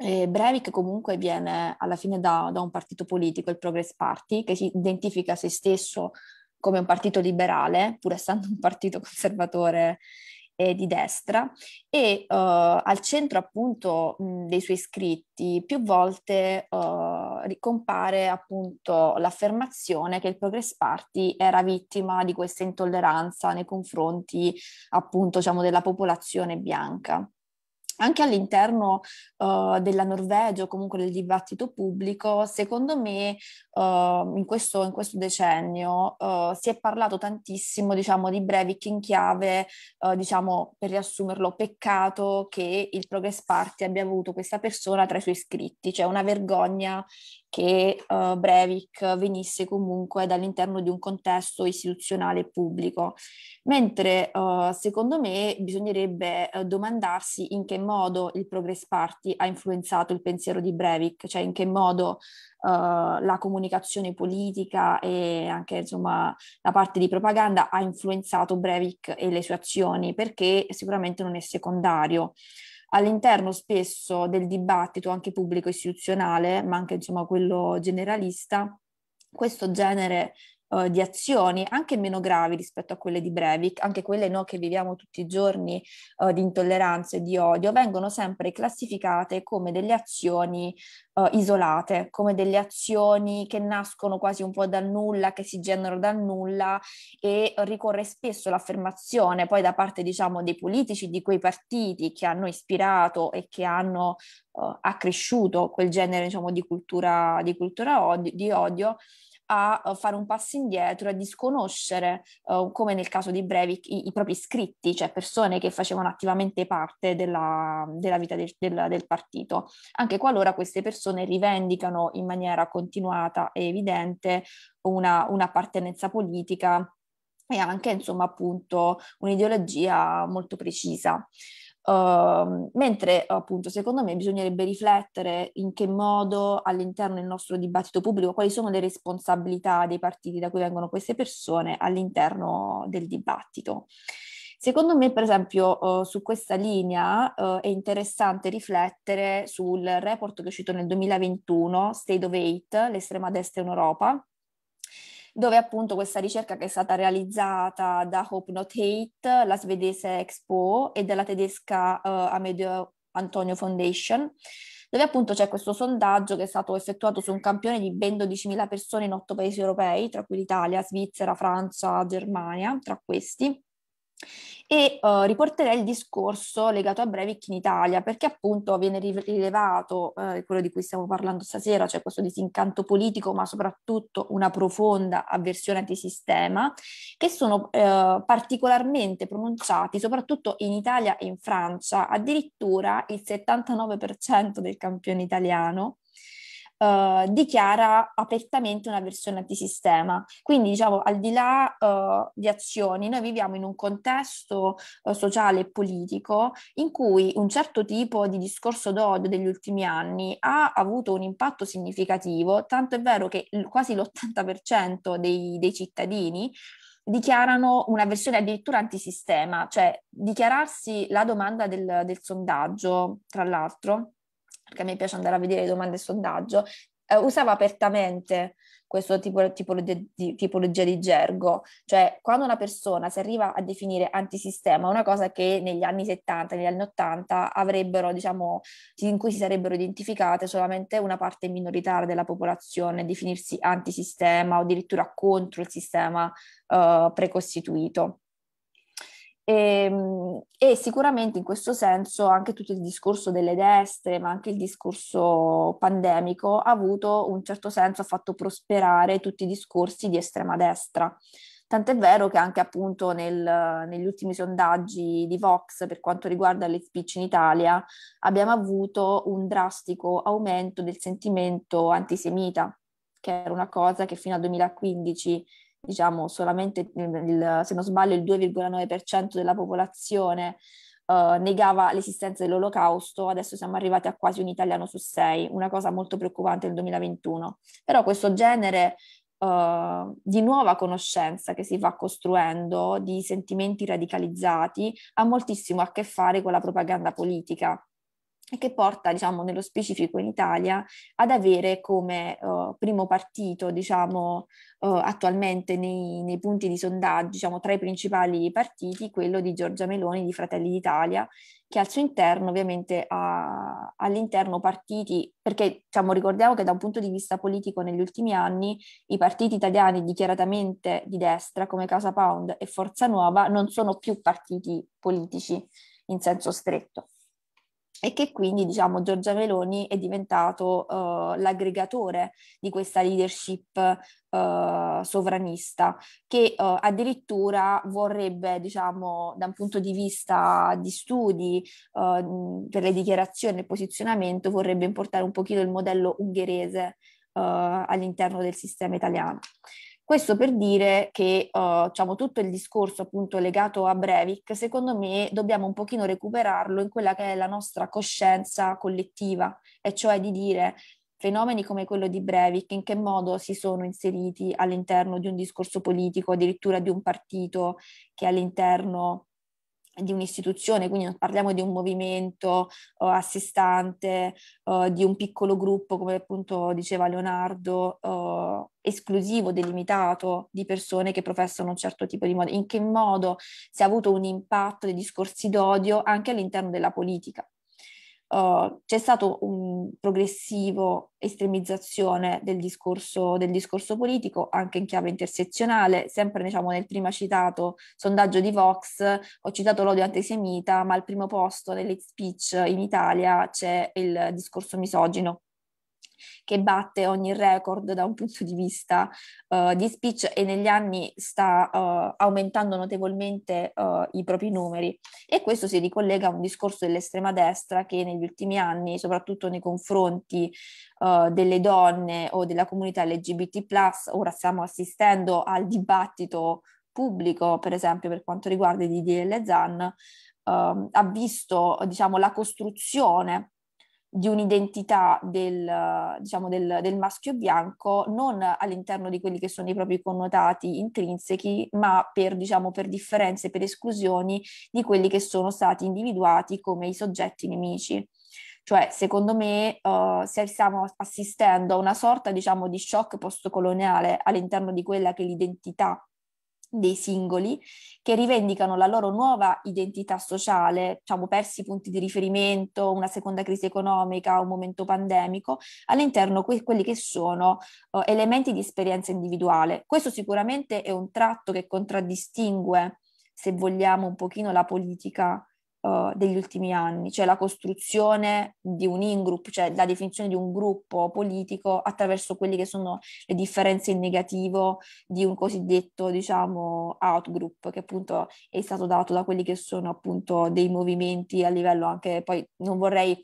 eh, Breivik comunque viene alla fine da, da, un partito politico, il Progress Party, che si identifica se stesso come un partito liberale, pur essendo un partito conservatore eh, di destra e uh, al centro appunto mh, dei suoi scritti più volte uh, ricompare appunto l'affermazione che il Progress Party era vittima di questa intolleranza nei confronti appunto diciamo, della popolazione bianca anche all'interno uh, della Norvegia o comunque del dibattito pubblico, secondo me uh, in, questo, in, questo, decennio uh, si è parlato tantissimo diciamo, di Breivik in chiave, diciamo, per riassumerlo, peccato che il Progress Party abbia avuto questa persona tra i suoi iscritti, cioè una vergogna che Breivik venisse comunque dall'interno di un contesto istituzionale pubblico. Mentre secondo me bisognerebbe domandarsi in che modo modo il Progress Party ha influenzato il pensiero di Breivik, cioè in che modo uh, la comunicazione politica e anche insomma, la parte di propaganda ha influenzato Breivik e le sue azioni, perché sicuramente non è secondario all'interno spesso del dibattito anche pubblico istituzionale, ma anche insomma quello generalista, questo genere uh, di azioni, anche meno gravi rispetto a quelle di Breivik, anche quelle no, che viviamo tutti i giorni uh, di intolleranza e di odio, vengono sempre classificate come delle azioni uh, isolate, come delle azioni che nascono quasi un po' dal nulla, che si generano dal nulla e ricorre spesso l'affermazione poi da parte diciamo dei politici di quei partiti che hanno ispirato e che hanno accresciuto quel genere diciamo, di cultura, di cultura odio, di odio a eh, fare un passo indietro, a disconoscere, uh, come nel caso di Breivik, i, i, propri iscritti, cioè persone che facevano attivamente parte della, della vita del, del, del, partito, anche qualora queste persone rivendicano in maniera continuata e evidente una, un'appartenenza politica e anche, insomma, appunto un'ideologia molto precisa. Uh, mentre appunto secondo me bisognerebbe riflettere in che modo all'interno del nostro dibattito pubblico quali sono le responsabilità dei partiti da cui vengono queste persone all'interno del dibattito. Secondo me, per esempio, uh, su questa linea uh, è interessante riflettere sul report che è uscito nel 2021, State of Eight, l'estrema destra in Europa, dove appunto questa ricerca che è stata realizzata da Hope Not Hate, la svedese Expo e dalla tedesca uh, eh, Amedeo Antonio Foundation, dove appunto c'è questo sondaggio che è stato effettuato su un campione di ben 12.000 persone in otto paesi europei, tra cui l'Italia, Svizzera, Francia, Germania, tra questi, e uh, riporterei il discorso legato a Breivik in Italia, perché appunto viene rilevato eh, quello di cui stiamo parlando stasera, cioè questo disincanto politico, ma soprattutto una profonda avversione antisistema, che sono eh, particolarmente pronunciati soprattutto in Italia e in Francia, addirittura il 79% del campione italiano eh, dichiara apertamente una versione antisistema. Quindi diciamo, al di là eh, di azioni, noi viviamo in un contesto eh, sociale e politico in cui un certo tipo di discorso d'odio degli ultimi anni ha avuto un impatto significativo, tanto è vero che quasi l'80% dei, dei cittadini dichiarano una versione addirittura antisistema, cioè dichiararsi la domanda del, del sondaggio, tra l'altro, perché a me piace andare a vedere le domande e sondaggio, eh, usava apertamente questo tipo, tipologia, di, tipologia di gergo, cioè quando una persona si arriva a definire antisistema, una cosa che negli anni 70, negli anni 80 avrebbero, diciamo, in cui si sarebbero identificate solamente una parte minoritaria della popolazione, definirsi antisistema o addirittura contro il sistema eh, precostituito. E, ehm, e, sicuramente in questo senso anche tutto il discorso delle destre, ma anche il discorso pandemico, ha avuto un certo senso, ha fatto prosperare tutti i discorsi di estrema destra. Tant'è vero che anche appunto nel, negli ultimi sondaggi di Vox per quanto riguarda le speech in Italia abbiamo avuto un drastico aumento del sentimento antisemita, che era una cosa che fino al 2015 diciamo solamente, il, se non sbaglio, il 2,9% della popolazione Uh, negava l'esistenza dell'olocausto, adesso siamo arrivati a quasi un italiano su sei, una cosa molto preoccupante nel 2021. Però questo genere uh, di nuova conoscenza che si va costruendo, di sentimenti radicalizzati, ha moltissimo a che fare con la propaganda politica e che porta, diciamo, nello specifico in Italia ad avere come uh, primo partito, diciamo, uh, attualmente nei, nei, punti di sondaggio, diciamo, tra i principali partiti, quello di Giorgia Meloni di Fratelli d'Italia, che al suo interno ovviamente ha all'interno partiti, perché diciamo, ricordiamo che da un punto di vista politico negli ultimi anni i partiti italiani dichiaratamente di destra come Casa Pound e Forza Nuova non sono più partiti politici in senso stretto e che quindi diciamo Giorgia Meloni è diventato uh, l'aggregatore di questa leadership uh, sovranista che uh, addirittura vorrebbe diciamo da un punto di vista di studi per le dichiarazioni e posizionamento vorrebbe importare un pochino il modello ungherese all'interno del sistema italiano. Questo per dire che uh, diciamo, tutto il discorso appunto legato a Breivik, secondo me dobbiamo un pochino recuperarlo in quella che è la nostra coscienza collettiva, e cioè di dire fenomeni come quello di Breivik in che modo si sono inseriti all'interno di un discorso politico, addirittura di un partito che all'interno di un'istituzione, quindi non parliamo di un movimento uh, eh, assistante, uh, eh, di un piccolo gruppo, come appunto diceva Leonardo, eh, esclusivo, delimitato di persone che professano un certo tipo di modo. In che modo si è avuto un impatto dei discorsi d'odio anche all'interno della politica? uh, c'è stato un progressivo estremizzazione del discorso, del discorso, politico anche in chiave intersezionale, sempre diciamo, nel prima citato sondaggio di Vox ho citato l'odio antisemita, ma al primo posto nell'hate speech in Italia c'è il discorso misogino che batte ogni record da un punto di vista uh, di speech e negli anni sta uh, aumentando notevolmente uh, i propri numeri. E questo si ricollega a un discorso dell'estrema destra che negli ultimi anni, soprattutto nei confronti delle donne o della comunità LGBT, ora stiamo assistendo al dibattito pubblico, per esempio per quanto riguarda i DDL Zan, ehm, ha visto diciamo, la costruzione di un'identità del, diciamo, del, del, maschio bianco non all'interno di quelli che sono i propri connotati intrinsechi, ma per, diciamo, per differenze, per esclusioni di quelli che sono stati individuati come i soggetti nemici. Cioè, secondo me, uh, stiamo assistendo a una sorta, diciamo, di shock postcoloniale all'interno di quella che è l'identità dei singoli che rivendicano la loro nuova identità sociale, diciamo persi punti di riferimento, una seconda crisi economica, un momento pandemico, all'interno que- quelli che sono uh, elementi di esperienza individuale. Questo sicuramente è un tratto che contraddistingue, se vogliamo, un pochino la politica uh, degli ultimi anni, cioè la costruzione di un in-group, cioè la definizione di un gruppo politico attraverso quelle che sono le differenze in negativo di un cosiddetto, diciamo, out-group, che appunto è stato dato da quelli che sono appunto dei movimenti a livello anche, poi non vorrei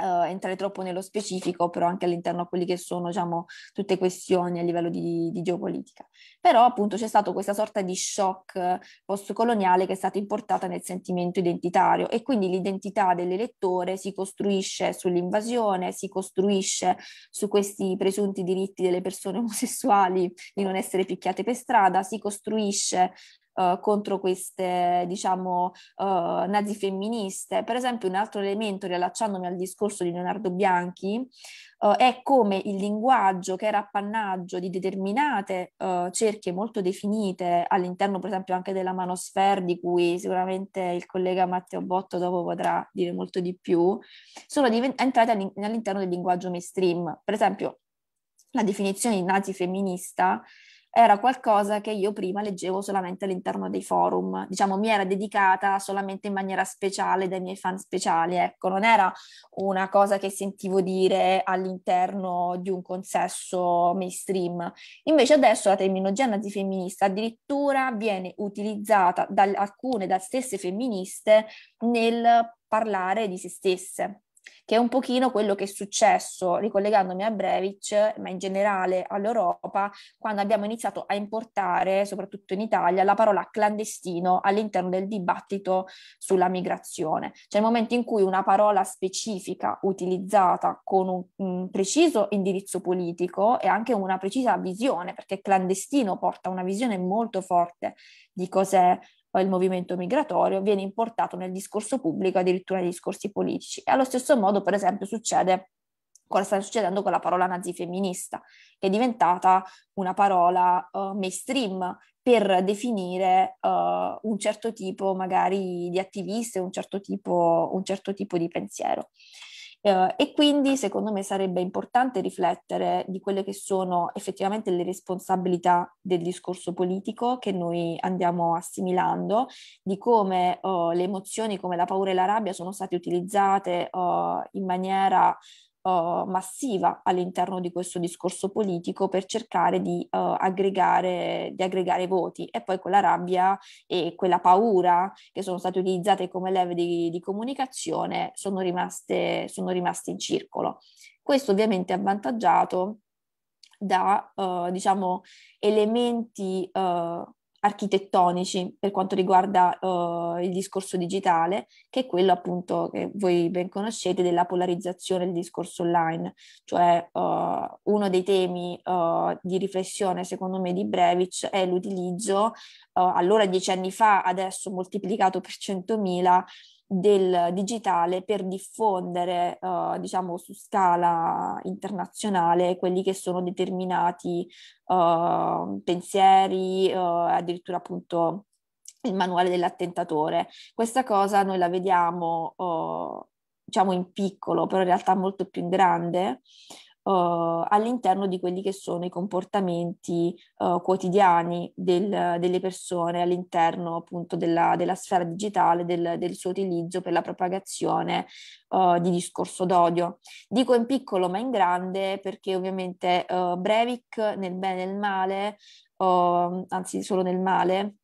Uh, entrare troppo nello specifico, però anche all'interno di quelli che sono diciamo, tutte questioni a livello di, di, geopolitica. Però appunto c'è stato questa sorta di shock eh, postcoloniale che è stata importata nel sentimento identitario e quindi l'identità dell'elettore si costruisce sull'invasione, si costruisce su questi presunti diritti delle persone omosessuali di non essere picchiate per strada, si costruisce eh, contro queste, diciamo, uh, eh, nazifemministe. Per esempio, un altro elemento, riallacciandomi al discorso di Leonardo Bianchi, uh, è come il linguaggio che era appannaggio di determinate uh, cerchie molto definite all'interno, per esempio, anche della manosfera, di cui sicuramente il collega Matteo Botto dopo potrà dire molto di più, sono divent- entrate all'in- all'interno del linguaggio mainstream. Per esempio, la definizione di nazi femminista era qualcosa che io prima leggevo solamente all'interno dei forum, diciamo mi era dedicata solamente in maniera speciale dai miei fan speciali, ecco, non era una cosa che sentivo dire all'interno di un consesso mainstream. Invece adesso la terminologia nazifemminista addirittura viene utilizzata da alcune, da stesse femministe nel parlare di se stesse che è un pochino quello che è successo, ricollegandomi a Brevic, ma in generale all'Europa, quando abbiamo iniziato a importare, soprattutto in Italia, la parola clandestino all'interno del dibattito sulla migrazione. Cioè il momento in cui una parola specifica utilizzata con un, un preciso indirizzo politico e anche una precisa visione, perché clandestino porta una visione molto forte di cos'è poi il movimento migratorio, viene importato nel discorso pubblico, addirittura nei discorsi politici. E allo stesso modo, per esempio, succede cosa sta succedendo con la parola nazifemminista, che è diventata una parola uh, mainstream per definire uh, un certo tipo magari di attiviste, un certo tipo, un certo tipo di pensiero. Eh, e quindi secondo me sarebbe importante riflettere di quelle che sono effettivamente le responsabilità del discorso politico che noi andiamo assimilando, di come eh, le emozioni come la paura e la rabbia sono state utilizzate eh, in maniera uh, massiva all'interno di questo discorso politico per cercare di, uh, aggregare, di aggregare voti e poi quella rabbia e quella paura che sono state utilizzate come leve di, di comunicazione sono rimaste, sono rimaste in circolo. Questo ovviamente è avvantaggiato da uh, diciamo, elementi uh, architettonici per quanto riguarda uh, il discorso digitale, che è quello appunto che voi ben conoscete della polarizzazione del discorso online, cioè uh, uno dei temi uh, di riflessione secondo me di Brevich è l'utilizzo, allora dieci anni fa, adesso moltiplicato per 100.000, del digitale per diffondere, uh, diciamo, su scala internazionale quelli che sono determinati uh, pensieri, uh, addirittura appunto il manuale dell'attentatore. Questa cosa noi la vediamo, eh, diciamo, in piccolo, però in realtà molto più in grande, uh, all'interno di quelli che sono i comportamenti uh, quotidiani del, delle persone all'interno appunto della, della sfera digitale, del, del, suo utilizzo per la propagazione uh, di discorso d'odio. Dico in piccolo ma in grande perché ovviamente Breivik nel bene e nel male, ehm, anzi solo nel male,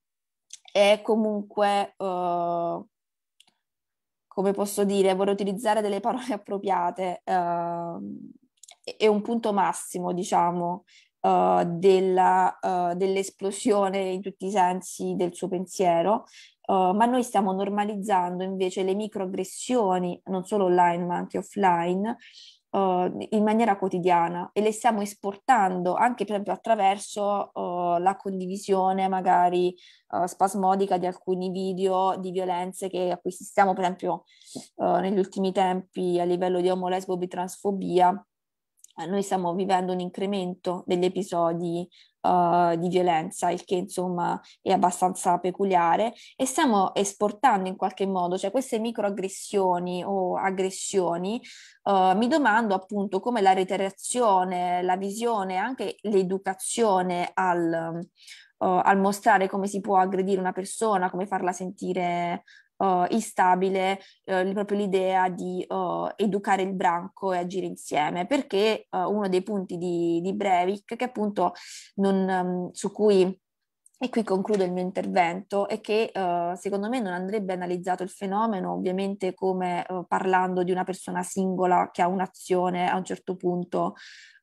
è comunque come posso dire, vorrei utilizzare delle parole appropriate, uh, è un punto massimo, diciamo, uh, della, uh, dell'esplosione in tutti i sensi del suo pensiero, uh, ma noi stiamo normalizzando invece le microaggressioni, non solo online ma anche offline, in maniera quotidiana e le stiamo esportando anche per esempio attraverso uh, la condivisione magari uh, spasmodica di alcuni video di violenze che, acquistiamo per esempio uh, negli ultimi tempi a livello di omolesbo bitransfobia eh, noi stiamo vivendo un incremento degli episodi uh, di violenza, il che insomma è abbastanza peculiare, e stiamo esportando in qualche modo, cioè queste microaggressioni o aggressioni, uh, mi domando appunto come la reiterazione, la visione, anche l'educazione al, uh, al mostrare come si può aggredire una persona, come farla sentire uh, instabile uh, proprio l'idea di uh, educare il branco e agire insieme, perché eh, uno dei punti di, di Breivik, che appunto non, um, su cui e qui concludo il mio intervento, è che uh, secondo me non andrebbe analizzato il fenomeno ovviamente come uh, parlando di una persona singola che ha un'azione a un certo punto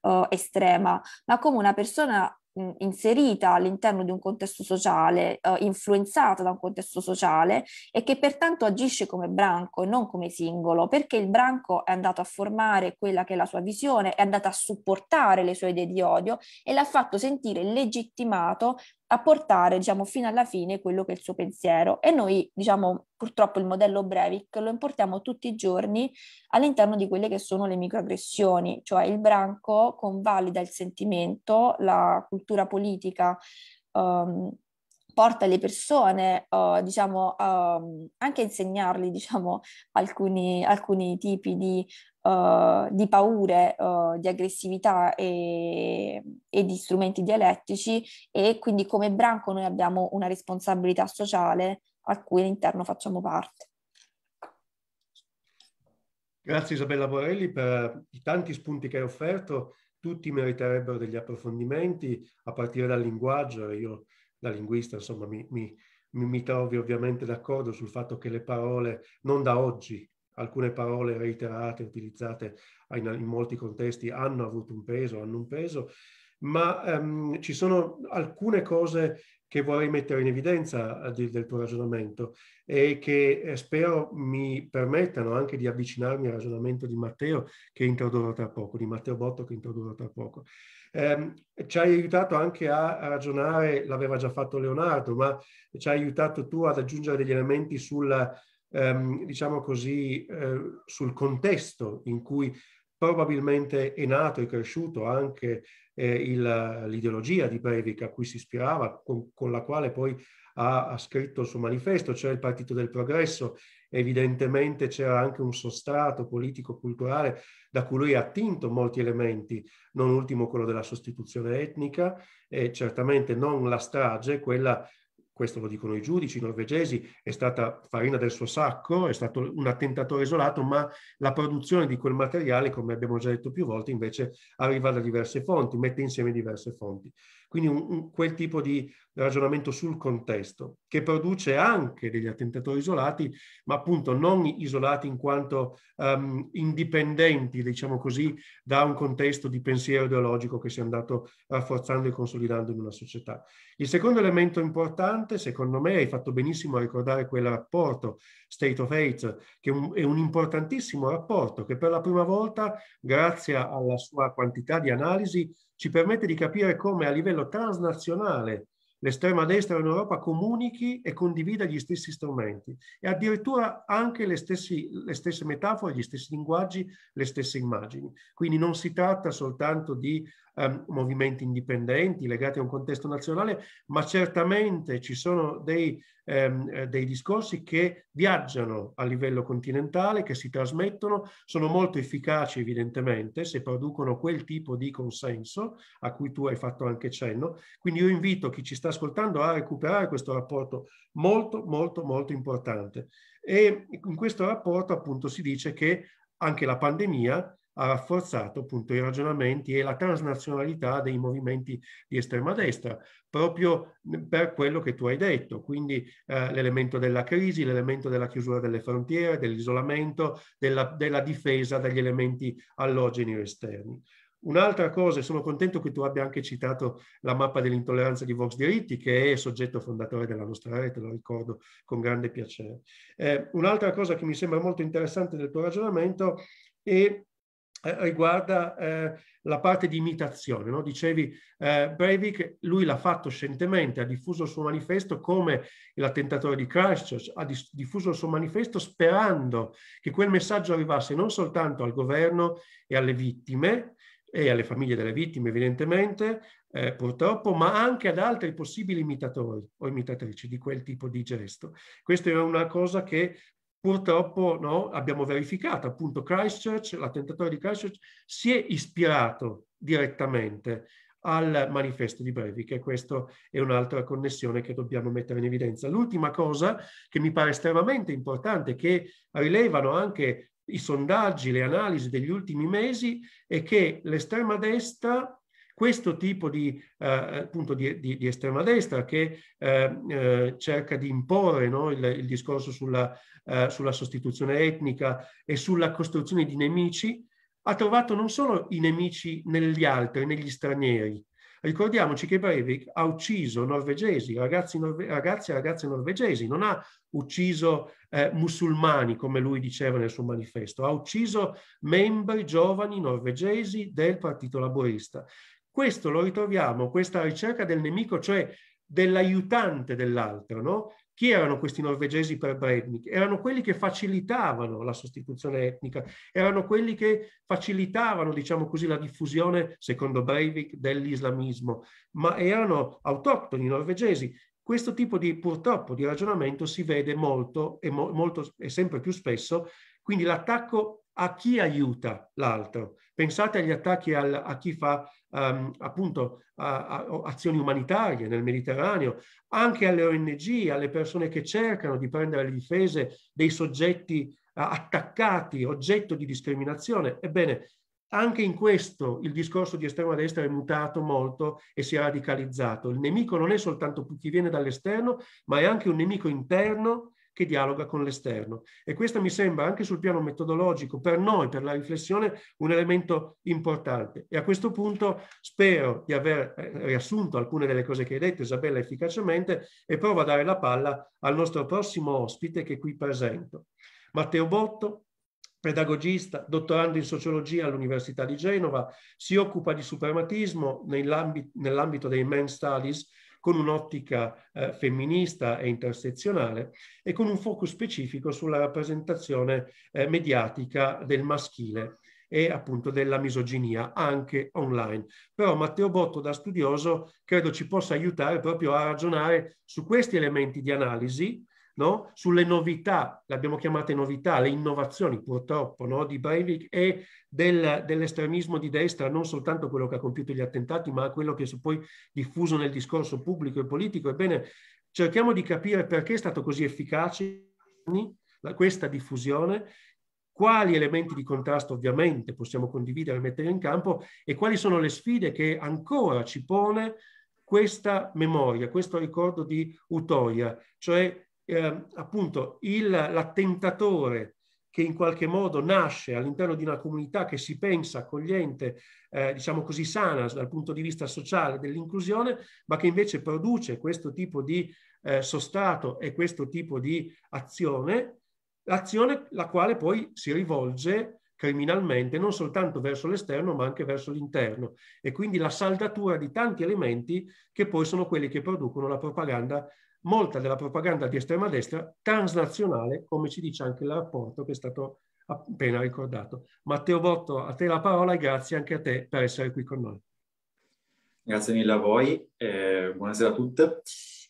uh, estrema, ma come una persona inserita all'interno di un contesto sociale, eh, influenzata da un contesto sociale e che pertanto agisce come branco e non come singolo, perché il branco è andato a formare quella che è la sua visione, è andato a supportare le sue idee di odio e l'ha fatto sentire legittimato a portare diciamo, fino alla fine quello che è il suo pensiero. E noi, diciamo, purtroppo il modello Breivik lo importiamo tutti i giorni all'interno di quelle che sono le microaggressioni, cioè il branco convalida il sentimento, la cultura politica um, porta le persone, uh, diciamo, uh, anche a insegnarli, diciamo, alcuni, alcuni tipi di uh, di paure, uh, di aggressività e, e, di strumenti dialettici e quindi come branco noi abbiamo una responsabilità sociale a cui all'interno facciamo parte. Grazie Isabella Borelli per i tanti spunti che hai offerto, tutti meriterebbero degli approfondimenti a partire dal linguaggio, io da linguista insomma mi, mi mi, trovi ovviamente d'accordo sul fatto che le parole non da oggi alcune parole reiterate, utilizzate in, in, molti contesti, hanno avuto un peso, hanno un peso, ma ehm, ci sono alcune cose che vorrei mettere in evidenza eh, di, del tuo ragionamento e che eh, spero mi permettano anche di avvicinarmi al ragionamento di Matteo che introdurrò tra poco, di Matteo Botto che introdurrò tra poco. Eh, ci hai aiutato anche a, a ragionare, l'aveva già fatto Leonardo, ma ci hai aiutato tu ad aggiungere degli elementi sulla ehm, diciamo così, eh, sul contesto in cui probabilmente è nato e cresciuto anche eh, il, l'ideologia di Breivik a cui si ispirava, con, con la quale poi ha, ha, scritto il suo manifesto, c'era il Partito del Progresso, evidentemente c'era anche un sostrato politico-culturale da cui lui ha attinto molti elementi, non ultimo quello della sostituzione etnica, e certamente non la strage, quella questo lo dicono i giudici norvegesi, è stata farina del suo sacco, è stato un attentatore isolato, ma la produzione di quel materiale, come abbiamo già detto più volte, invece arriva da diverse fonti, mette insieme diverse fonti. Quindi un, un, quel tipo di ragionamento sul contesto, che produce anche degli attentatori isolati, ma appunto non isolati in quanto um, indipendenti, diciamo così, da un contesto di pensiero ideologico che si è andato rafforzando e consolidando in una società. Il secondo elemento importante, secondo me, hai fatto benissimo a ricordare quel rapporto State of Hate, che è un importantissimo rapporto che per la prima volta, grazie alla sua quantità di analisi, ci permette di capire come a livello transnazionale l'estrema destra in Europa comunichi e condivida gli stessi strumenti e addirittura anche le, stessi, le, stesse metafore, gli stessi linguaggi, le stesse immagini. Quindi non si tratta soltanto di um, movimenti indipendenti legati a un contesto nazionale, ma certamente ci sono dei ehm, eh, dei discorsi che viaggiano a livello continentale, che si trasmettono, sono molto efficaci evidentemente se producono quel tipo di consenso a cui tu hai fatto anche cenno. Quindi io invito chi ci sta ascoltando a recuperare questo rapporto molto, molto, molto importante. E in questo rapporto appunto si dice che anche la pandemia ha rafforzato appunto i ragionamenti e la transnazionalità dei movimenti di estrema destra, proprio per quello che tu hai detto, quindi eh, l'elemento della crisi, l'elemento della chiusura delle frontiere, dell'isolamento, della, della difesa dagli elementi allogeni o esterni. Un'altra cosa, e sono contento che tu abbia anche citato la mappa dell'intolleranza di Vox Diritti, che è soggetto fondatore della nostra rete, lo ricordo con grande piacere. Eh, un'altra cosa che mi sembra molto interessante del tuo ragionamento è eh, riguarda eh, la parte di imitazione. No? Dicevi, eh, Breivik, lui l'ha fatto scientemente, ha diffuso il suo manifesto come l'attentatore di Christchurch, ha diffuso il suo manifesto sperando che quel messaggio arrivasse non soltanto al governo e alle vittime, e alle famiglie delle vittime evidentemente, eh, purtroppo, ma anche ad altri possibili imitatori o imitatrici di quel tipo di gesto. Questa è una cosa che purtroppo no, abbiamo verificato, appunto Christchurch, l'attentatore di Christchurch si è ispirato direttamente al manifesto di Brevi, che questa è un'altra connessione che dobbiamo mettere in evidenza. L'ultima cosa che mi pare estremamente importante, che rilevano anche i sondaggi, le analisi degli ultimi mesi, è che l'estrema destra questo tipo di, eh, appunto di, di, di, estrema destra che eh, eh cerca di imporre no, il, il, discorso sulla, eh, sulla, sostituzione etnica e sulla costruzione di nemici, ha trovato non solo i nemici negli altri, negli stranieri. Ricordiamoci che Breivik ha ucciso norvegesi, ragazzi, norve- ragazzi e ragazze norvegesi, non ha ucciso eh, musulmani, come lui diceva nel suo manifesto, ha ucciso membri giovani norvegesi del Partito Laborista. Questo lo ritroviamo, questa ricerca del nemico, cioè dell'aiutante dell'altro, no? Chi erano questi norvegesi per Breivik? Erano quelli che facilitavano la sostituzione etnica, erano quelli che facilitavano, diciamo così, la diffusione, secondo Breivik, dell'islamismo, ma erano autoctoni norvegesi. Questo tipo di, purtroppo, di ragionamento si vede molto e, mo- molto, e sempre più spesso, quindi l'attacco a chi aiuta l'altro. Pensate agli attacchi al, a chi fa um, appunto a, a azioni umanitarie nel Mediterraneo, anche alle ONG, alle persone che cercano di prendere le difese dei soggetti uh, attaccati, oggetto di discriminazione. Ebbene, anche in questo il discorso di estrema destra è mutato molto e si è radicalizzato. Il nemico non è soltanto chi viene dall'esterno, ma è anche un nemico interno che dialoga con l'esterno. E questo mi sembra anche sul piano metodologico, per noi, per la riflessione, un elemento importante. E a questo punto spero di aver eh, riassunto alcune delle cose che hai detto, Isabella, efficacemente e provo a dare la palla al nostro prossimo ospite che qui presento. Matteo Botto, pedagogista, dottorando in sociologia all'Università di Genova, si occupa di suprematismo nell'ambito dei men studies con un'ottica eh, femminista e intersezionale e con un focus specifico sulla rappresentazione eh, mediatica del maschile e appunto della misoginia anche online. Però Matteo Botto da studioso credo ci possa aiutare proprio a ragionare su questi elementi di analisi no? sulle novità, le abbiamo chiamate novità, le innovazioni purtroppo no? di Breivik e del, dell'estremismo di destra, non soltanto quello che ha compiuto gli attentati, ma quello che si è poi diffuso nel discorso pubblico e politico. Ebbene, cerchiamo di capire perché è stato così efficace questa diffusione quali elementi di contrasto ovviamente possiamo condividere e mettere in campo e quali sono le sfide che ancora ci pone questa memoria, questo ricordo di Utoia, cioè eh, appunto l'attentatore che in qualche modo nasce all'interno di una comunità che si pensa accogliente, eh, diciamo così sana dal punto di vista sociale dell'inclusione, ma che invece produce questo tipo di eh, sostrato e questo tipo di azione, azione la quale poi si rivolge criminalmente non soltanto verso l'esterno ma anche verso l'interno e quindi la saldatura di tanti elementi che poi sono quelli che producono la propaganda molta della propaganda di estrema destra transnazionale, come ci dice anche il rapporto che è stato appena ricordato. Matteo Botto, a te la parola e grazie anche a te per essere qui con noi. Grazie mille a voi, eh, buonasera a tutte.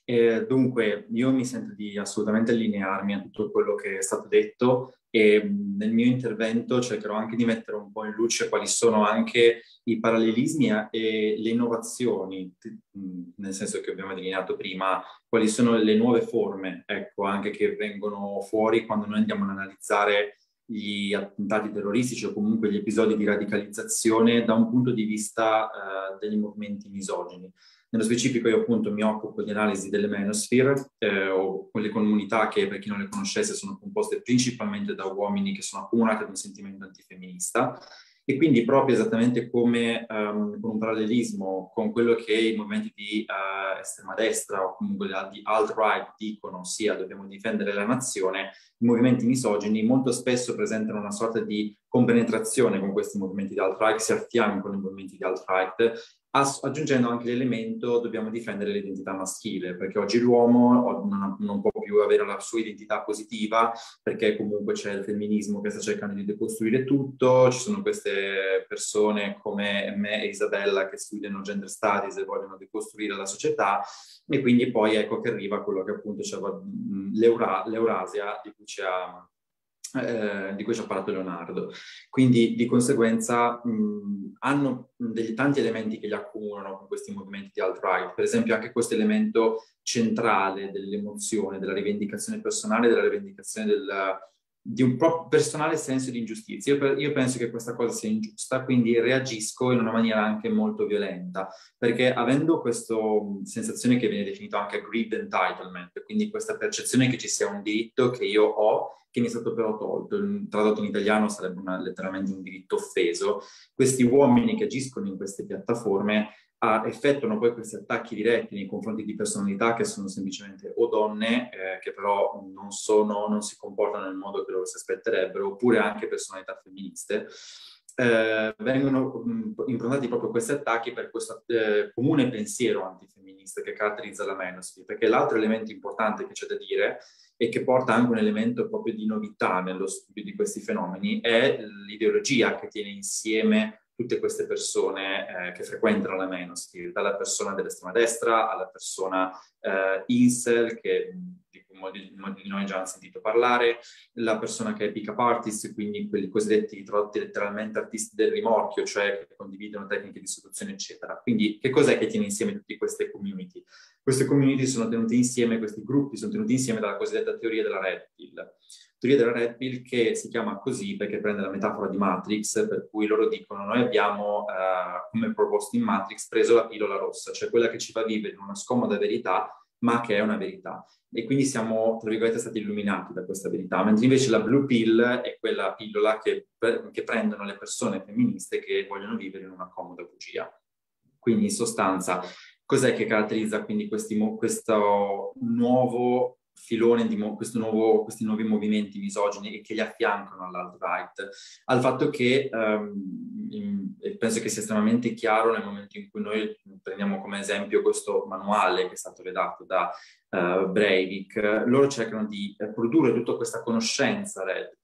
Eh, dunque, io mi sento di assolutamente allinearmi a tutto quello che è stato detto e mm, nel mio intervento cercherò anche di mettere un po' in luce quali sono anche i parallelismi e le innovazioni, mm, nel senso che abbiamo delineato prima, quali sono le nuove forme, ecco, anche che vengono fuori quando noi andiamo ad analizzare gli attentati terroristici o comunque gli episodi di radicalizzazione da un punto di vista eh, degli movimenti misogini. Nello specifico io appunto mi occupo di analisi delle manosphere eh, o quelle comunità che per chi non le conoscesse sono composte principalmente da uomini che sono accomunati ad un sentimento antifemminista e quindi proprio esattamente come um, con un parallelismo con quello che i movimenti di uh, estrema destra o comunque di alt-right dicono, ossia dobbiamo difendere la nazione, i movimenti misogini molto spesso presentano una sorta di compenetrazione con questi movimenti di alt-right, si affiancano i movimenti di alt-right ass- aggiungendo anche l'elemento dobbiamo difendere l'identità maschile, perché oggi l'uomo non, non, può più avere la sua identità positiva, perché comunque c'è il femminismo che sta cercando di decostruire tutto, ci sono queste persone come me e Isabella che studiano gender studies e vogliono decostruire la società, e quindi poi ecco che arriva quello che appunto cioè, l'Eura- l'Eurasia di cui ci ha eh, di cui ci ha parlato Leonardo. Quindi di conseguenza mh, hanno degli, tanti elementi che li accumulano con questi movimenti di alt-right, per esempio anche questo elemento centrale dell'emozione, della rivendicazione personale, della rivendicazione del, di un proprio personale senso di ingiustizia. Io, io, penso che questa cosa sia ingiusta, quindi reagisco in una maniera anche molto violenta, perché avendo questa sensazione che viene definita anche greed entitlement, quindi questa percezione che ci sia un diritto che io ho, che mi è stato però tolto, tradotto in italiano sarebbe una, letteralmente un diritto offeso, questi uomini che agiscono in queste piattaforme a, effettuano poi questi attacchi diretti nei confronti di personalità che sono semplicemente o donne eh, che però non, sono, non si comportano nel modo che loro si aspetterebbero, oppure anche personalità femministe. Eh, vengono improntati proprio questi attacchi per questo eh, comune pensiero antifemminista che caratterizza la Menosphere, perché l'altro elemento importante che c'è da dire e che porta anche un elemento proprio di novità nello studio di questi fenomeni è l'ideologia che tiene insieme tutte queste persone eh, che frequentano la manosphere, dalla persona dell'estrema destra alla persona eh, incel, che, di cui molti di noi già hanno sentito parlare, la persona che è pick-up artist, quindi quelli cosiddetti tradotti letteralmente artisti del rimorchio, cioè che condividono tecniche di istruzione, eccetera. Quindi che cos'è che tiene insieme tutte queste community? Queste community sono tenute insieme, questi gruppi sono tenuti insieme dalla cosiddetta teoria della red pill teoria della Red Pill che si chiama così perché prende la metafora di Matrix, per cui loro dicono noi abbiamo, eh, come proposto in Matrix, preso la pillola rossa, cioè quella che ci fa vivere in una scomoda verità, ma che è una verità. E quindi siamo, tra virgolette, stati illuminati da questa verità, mentre invece la blue pill è quella pillola che, che prendono le persone femministe che vogliono vivere in una comoda bugia. Quindi in sostanza, cos'è che caratterizza quindi questi, questo nuovo filone di mo- nuovo, questi nuovi movimenti misogini e che li affiancano all'alt-right, al fatto che um, in, penso che sia estremamente chiaro nel momento in cui noi prendiamo come esempio questo manuale che è stato redatto da uh, Breivik, loro cercano di eh, produrre tutta questa conoscenza Red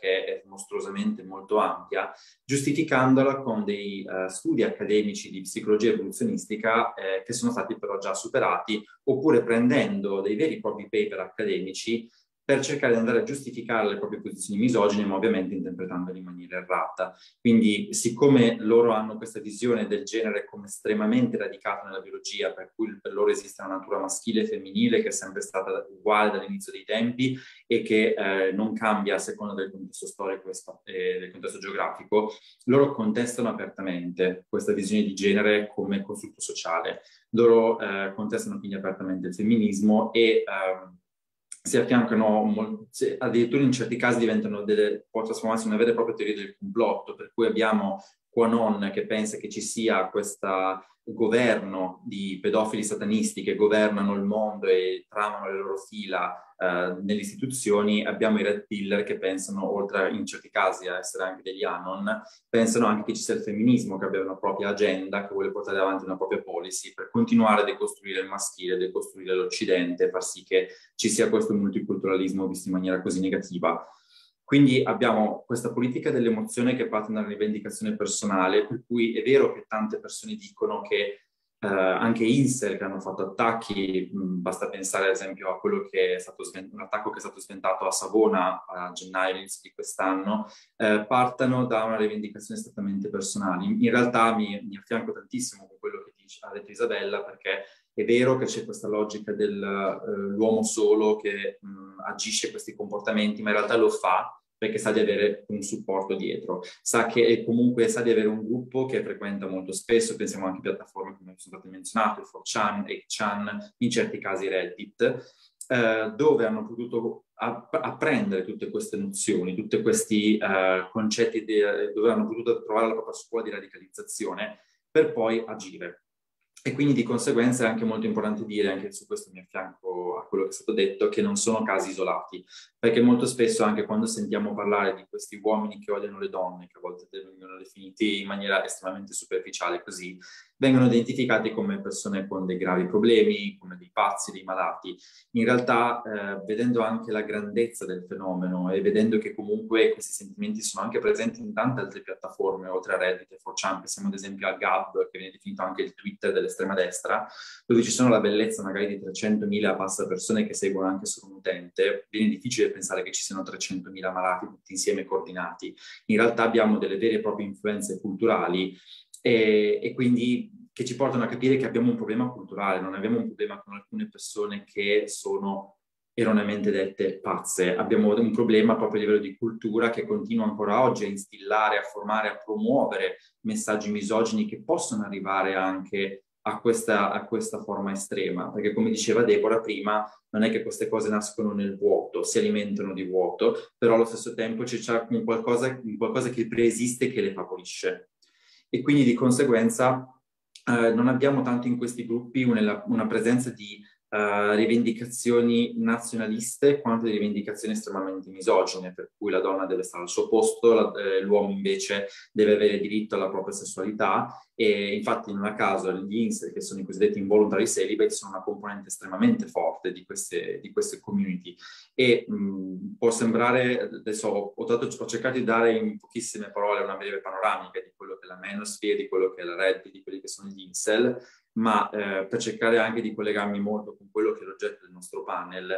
che è mostruosamente molto ampia, giustificandola con dei uh, studi accademici di psicologia evoluzionistica eh, che sono stati però già superati, oppure prendendo dei veri e propri paper accademici per cercare di andare a giustificare le proprie posizioni misogine, ma ovviamente interpretandole in maniera errata. Quindi, siccome loro hanno questa visione del genere come estremamente radicata nella biologia, per cui per loro esiste una natura maschile e femminile che è sempre stata uguale dall'inizio dei tempi e che eh, non cambia a seconda del contesto storico e del contesto geografico, loro contestano apertamente questa visione di genere come costrutto sociale. Loro eh, contestano quindi apertamente il femminismo e... Ehm, si affiancano, addirittura in certi casi diventano delle, può trasformarsi in una vera e propria teoria del complotto, per cui abbiamo Quanon che pensa che ci sia questa governo di pedofili satanisti che governano il mondo e tramano le loro fila eh, nelle istituzioni, abbiamo i red pillar che pensano, oltre in certi casi a essere anche degli anon, pensano anche che ci sia il femminismo, che abbia una propria agenda, che vuole portare avanti una propria policy per continuare a decostruire il maschile, decostruire l'Occidente, far sì che ci sia questo multiculturalismo visto in maniera così negativa. Quindi abbiamo questa politica dell'emozione che parte da una rivendicazione personale, per cui è vero che tante persone dicono che eh, anche Insel che hanno fatto attacchi, mh, basta pensare ad esempio a quello che è stato sven- un attacco che è stato sventato a Savona a gennaio di quest'anno, eh, partano da una rivendicazione strettamente personale. In, realtà mi, mi, affianco tantissimo con quello che dice, ha detto Isabella perché è vero che c'è questa logica dell'uomo eh, uh, solo che mh, agisce questi comportamenti, ma in realtà lo fa perché sa di avere un supporto dietro, sa che comunque sa di avere un gruppo che frequenta molto spesso, pensiamo anche a piattaforme come sono state menzionate, 4chan, 8chan, in certi casi Reddit, eh, dove hanno potuto app- apprendere tutte queste nozioni, tutti questi eh, concetti, di, dove hanno potuto trovare la propria scuola di radicalizzazione per poi agire. E quindi di conseguenza è anche molto importante dire, anche su questo mi affianco a quello che è stato detto, che non sono casi isolati, perché molto spesso anche quando sentiamo parlare di questi uomini che odiano le donne, che a volte vengono definiti in maniera estremamente superficiale così, vengono identificati come persone con dei gravi problemi, come dei pazzi, dei malati. In realtà, eh, vedendo anche la grandezza del fenomeno e vedendo che comunque questi sentimenti sono anche presenti in tante altre piattaforme, oltre a Reddit e 4chan, pensiamo ad esempio a Gab, che viene definito anche il Twitter dell'estrema destra, dove ci sono la bellezza magari di 300.000 passa persone che seguono anche solo un utente, viene difficile pensare che ci siano 300.000 malati tutti insieme coordinati. In realtà abbiamo delle vere e proprie influenze culturali e, e quindi che ci portano a capire che abbiamo un problema culturale, non abbiamo un problema con alcune persone che sono erroneamente dette pazze. Abbiamo un problema proprio a livello di cultura che continua ancora oggi a instillare, a formare, a promuovere messaggi misogini che possono arrivare anche a questa, a questa forma estrema, perché come diceva Deborah prima, non è che queste cose nascono nel vuoto, si alimentano di vuoto, però allo stesso tempo c'è, c'è un qualcosa, un qualcosa che preesiste e che le favorisce e quindi di conseguenza eh, non abbiamo tanto in questi gruppi una, una presenza di eh, rivendicazioni nazionaliste quanto di rivendicazioni estremamente misogine, per cui la donna deve stare al suo posto, la, eh, l'uomo invece deve avere diritto alla propria sessualità e infatti non a caso gli INS, che sono i cosiddetti involuntary celibate, sono una componente estremamente forte di queste, di queste community. E mh, può sembrare, adesso ho, dato, ho, cercato di dare in pochissime parole una breve panoramica di quello che è la menosphere, di quello che è la red, di quelli che sono gli incel, ma eh, per cercare anche di collegarmi molto con quello che è l'oggetto del nostro panel,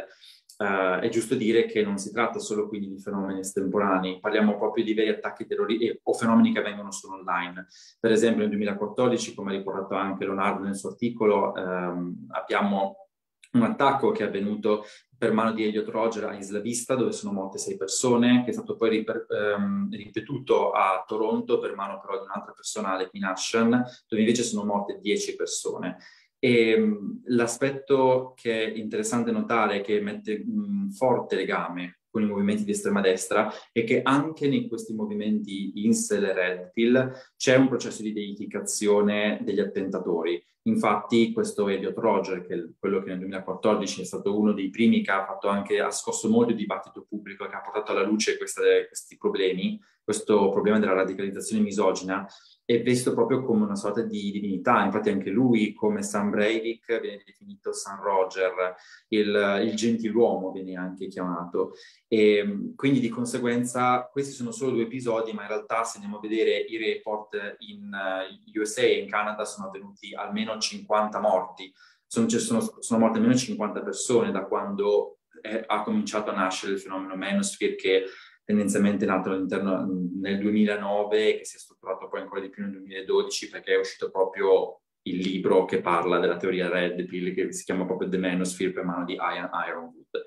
Uh, è giusto dire che non si tratta solo quindi di fenomeni estemporanei, parliamo proprio di veri attacchi terroristici o fenomeni che avvengono solo online. Per esempio nel 2014, come ha riportato anche Leonardo nel suo articolo, ehm, abbiamo un attacco che è avvenuto per mano di Elliot Roger a Isla Vista, dove sono morte sei persone, che è stato poi riper, ehm, ripetuto a Toronto per mano però di un'altra persona, Alec Minashan, dove invece sono morte dieci persone. E ehm, l'aspetto che è interessante notare, che mette un mm, forte legame con i movimenti di estrema destra, è che anche in questi movimenti Insel e Red Pill c'è un processo di deificazione degli attentatori. Infatti questo Elliot Roger, che è quello che nel 2014 è stato uno dei primi che ha, anche, ha scosso molto il dibattito pubblico, e che ha portato alla luce questa, questi problemi, questo problema della radicalizzazione misogina è visto proprio come una sorta di divinità. Infatti anche lui, come Sam Breivik, viene definito San Roger, il, il, gentiluomo viene anche chiamato. E, quindi di conseguenza questi sono solo due episodi, ma in realtà se andiamo a vedere i report in uh, eh, USA e in Canada sono avvenuti almeno 50 morti. Sono, cioè, sono, sono morte almeno 50 persone da quando è, eh, ha cominciato a nascere il fenomeno Manosphere che tendenzialmente nato nel 2009 che si è strutturato poi ancora di più nel 2012 perché è uscito proprio il libro che parla della teoria Red Pill che si chiama proprio The Manosphere per mano di Ian Ironwood.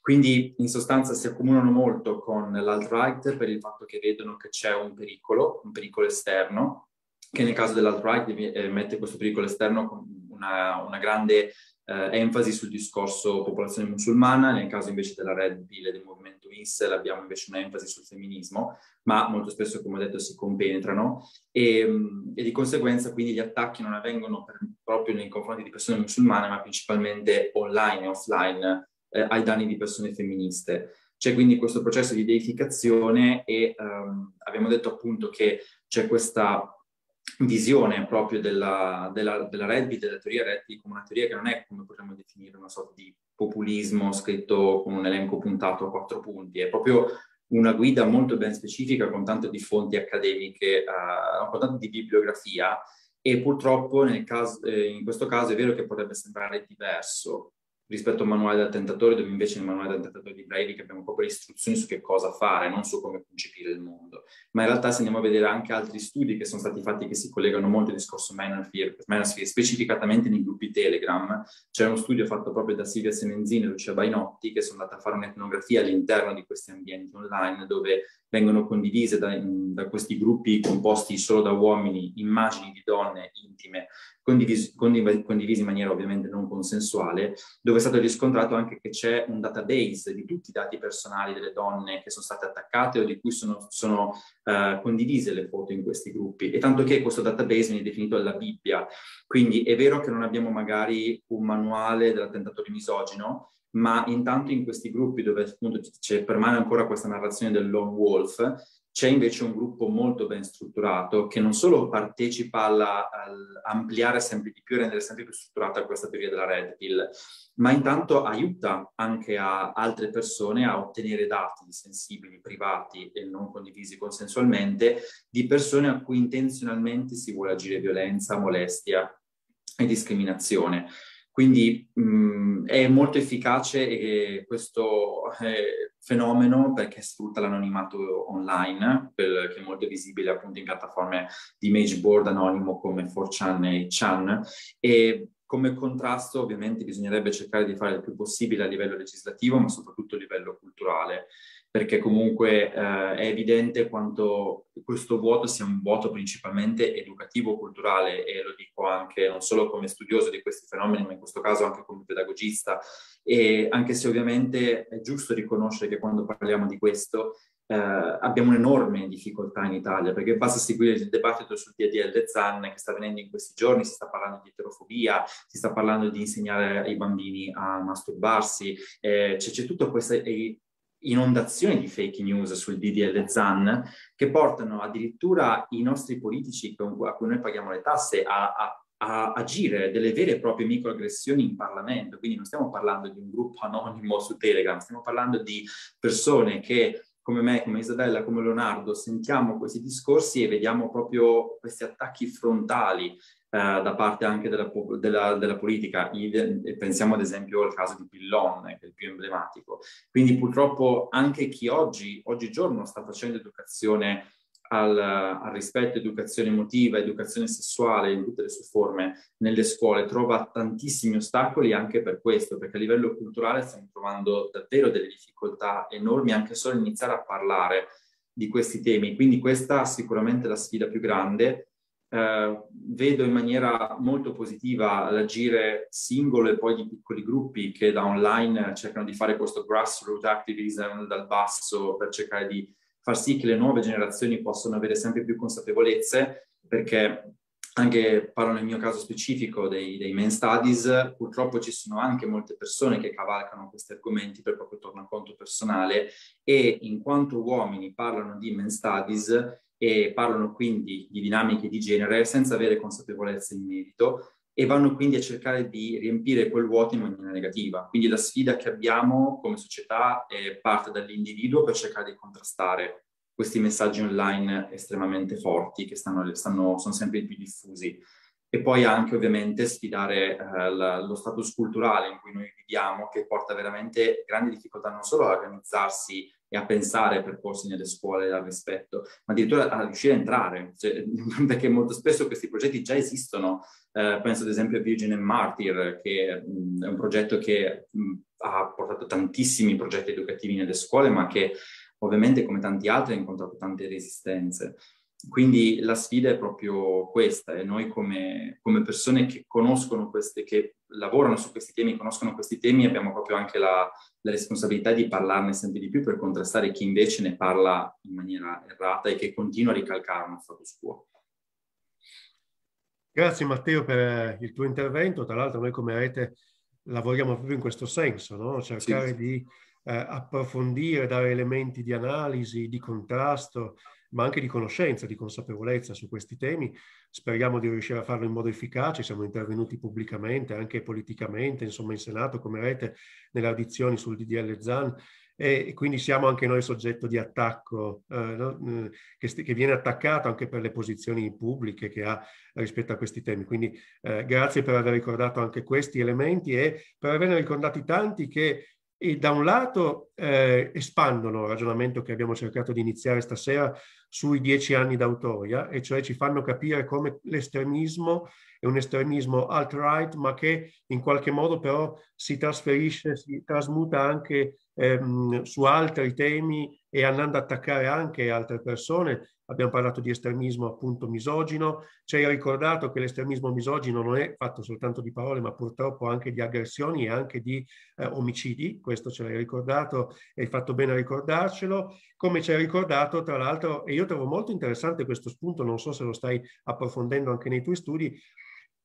Quindi in sostanza si accomunano molto con l'alt-right per il fatto che vedono che c'è un pericolo, un pericolo esterno, che nel caso dell'alt-right eh, mette questo pericolo esterno con una, una grande eh, enfasi sul discorso popolazione musulmana, nel caso invece della Red Pill e del movimento Miss abbiamo invece un'enfasi sul femminismo, ma molto spesso, come ho detto, si compenetrano e, ehm, e di conseguenza quindi gli attacchi non avvengono per, proprio nei confronti di persone musulmane, ma principalmente online e offline eh, ai danni di persone femministe. C'è quindi questo processo di deificazione e ehm, abbiamo detto appunto che c'è questa visione proprio della, della, della rugby, della teoria rugby, come una teoria che non è, come potremmo definire, una sorta di populismo scritto con un elenco puntato a quattro punti, è proprio una guida molto ben specifica con tanto di fonti accademiche, eh, con tanto di bibliografia e purtroppo caso, eh, in questo caso è vero che potrebbe sembrare diverso rispetto al manuale del tentatore, dove invece nel manuale del tentatore di Breivik abbiamo proprio le istruzioni su che cosa fare, non su come concepire il mondo. Ma in realtà se andiamo a vedere anche altri studi che sono stati fatti che si collegano molto al discorso Manosphere, specificatamente nei gruppi Telegram, c'è uno studio fatto proprio da Silvia Semenzini e Lucia Bainotti che sono andate a fare un'etnografia all'interno di questi ambienti online dove vengono condivise da, da questi gruppi composti solo da uomini immagini di donne intime condivisi, condiv- condivisi in maniera ovviamente non consensuale, dove è stato riscontrato anche che c'è un database di tutti i dati personali delle donne che sono state attaccate o di cui sono, sono uh, condivise le foto in questi gruppi. E tanto che questo database viene definito la Bibbia. Quindi è vero che non abbiamo magari un manuale dell'attentatore misogino, ma intanto in questi gruppi dove appunto c'è, permane ancora questa narrazione del lone wolf, c'è invece un gruppo molto ben strutturato che non solo partecipa alla, all'ampliare sempre di più e rendere sempre più strutturata questa teoria della Red Pill, ma intanto aiuta anche a altre persone a ottenere dati sensibili, privati e non condivisi consensualmente di persone a cui intenzionalmente si vuole agire violenza, molestia e discriminazione. Quindi mh, mm, è molto efficace eh, questo eh, fenomeno perché sfrutta l'anonimato online, per, che è molto visibile appunto in piattaforme di image board anonimo come 4chan e Chan. E come contrasto ovviamente bisognerebbe cercare di fare il più possibile a livello legislativo, ma soprattutto a livello culturale perché comunque eh, è evidente quanto questo vuoto sia un vuoto principalmente educativo, culturale e lo dico anche non solo come studioso di questi fenomeni, ma in questo caso anche come pedagogista e anche se ovviamente è giusto riconoscere che quando parliamo di questo eh, abbiamo un'enorme difficoltà in Italia, perché basta seguire il dibattito sul DDL Zan che sta avvenendo in questi giorni, si sta parlando di eterofobia, si sta parlando di insegnare ai bambini a masturbarsi, eh, c'è, c'è tutta questa... Eh, inondazioni di fake news sul DDL ZAN che portano addirittura i nostri politici a cui noi paghiamo le tasse a, a, a agire delle vere e proprie microaggressioni in Parlamento. Quindi non stiamo parlando di un gruppo anonimo su Telegram, stiamo parlando di persone che come me, come Isabella, come Leonardo, sentiamo questi discorsi e vediamo proprio questi attacchi frontali eh, da parte anche della, della, della politica. Il, pensiamo ad esempio al caso di Pillon, eh, che è il più emblematico. Quindi purtroppo anche chi oggi, oggigiorno sta facendo educazione al, al, rispetto, educazione emotiva, educazione sessuale in tutte le sue forme nelle scuole trova tantissimi ostacoli anche per questo, perché a livello culturale stiamo trovando davvero delle difficoltà enormi anche solo iniziare a parlare di questi temi. Quindi questa è sicuramente la sfida più grande eh, vedo in maniera molto positiva l'agire singolo e poi di piccoli gruppi che da online cercano di fare questo grassroots activism dal basso per cercare di far sì che le nuove generazioni possano avere sempre più consapevolezze perché anche parlo nel mio caso specifico dei, dei men studies, purtroppo ci sono anche molte persone che cavalcano questi argomenti per proprio tornaconto personale e in quanto uomini parlano di men studies e parlano quindi di dinamiche di genere senza avere consapevolezza in merito e vanno quindi a cercare di riempire quel vuoto in maniera negativa. Quindi la sfida che abbiamo come società eh, parte dall'individuo per cercare di contrastare questi messaggi online estremamente forti che stanno, stanno, sono sempre più diffusi e poi anche ovviamente sfidare eh, la, lo status culturale in cui noi viviamo che porta veramente grandi difficoltà non solo a organizzarsi e a pensare percorsi nelle scuole al rispetto, ma addirittura a riuscire a entrare, cioè, perché molto spesso questi progetti già esistono. Eh, penso ad esempio a Virgin and Martyr, che mh, mm, è un progetto che mh, mm, ha portato tantissimi progetti educativi nelle scuole, ma che ovviamente come tanti altri ha incontrato tante resistenze quindi la sfida è proprio questa e noi come, come, persone che conoscono queste, che lavorano su questi temi, conoscono questi temi, abbiamo proprio anche la, la, responsabilità di parlarne sempre di più per contrastare chi invece ne parla in maniera errata e che continua a ricalcare uno status quo. Grazie Matteo per eh, il tuo intervento, tra l'altro noi come rete lavoriamo proprio in questo senso, no? cercare sì, sì. di eh, approfondire, dare elementi di analisi, di contrasto, ma anche di conoscenza, di consapevolezza su questi temi. Speriamo di riuscire a farlo in modo efficace, siamo intervenuti pubblicamente, anche politicamente, insomma in Senato come rete, nelle audizioni sul DDL ZAN e quindi siamo anche noi soggetto di attacco eh, no? Mm, che, st- che, viene attaccato anche per le posizioni pubbliche che ha rispetto a questi temi. Quindi eh, grazie per aver ricordato anche questi elementi e per averne ricordati tanti che e da un lato eh, espandono il ragionamento che abbiamo cercato di iniziare stasera sui dieci anni d'autoria, e cioè ci fanno capire come l'estremismo è un estremismo alt-right, ma che in qualche modo però si trasferisce, si trasmuta anche ehm, su altri temi e andando ad attaccare anche altre persone abbiamo parlato di estremismo appunto misogino, ci hai ricordato che l'estremismo misogino non è fatto soltanto di parole, ma purtroppo anche di aggressioni e anche di eh, omicidi, questo ce l'hai ricordato e hai fatto bene a ricordarcelo, come ci hai ricordato tra l'altro, e io trovo molto interessante questo spunto, non so se lo stai approfondendo anche nei tuoi studi,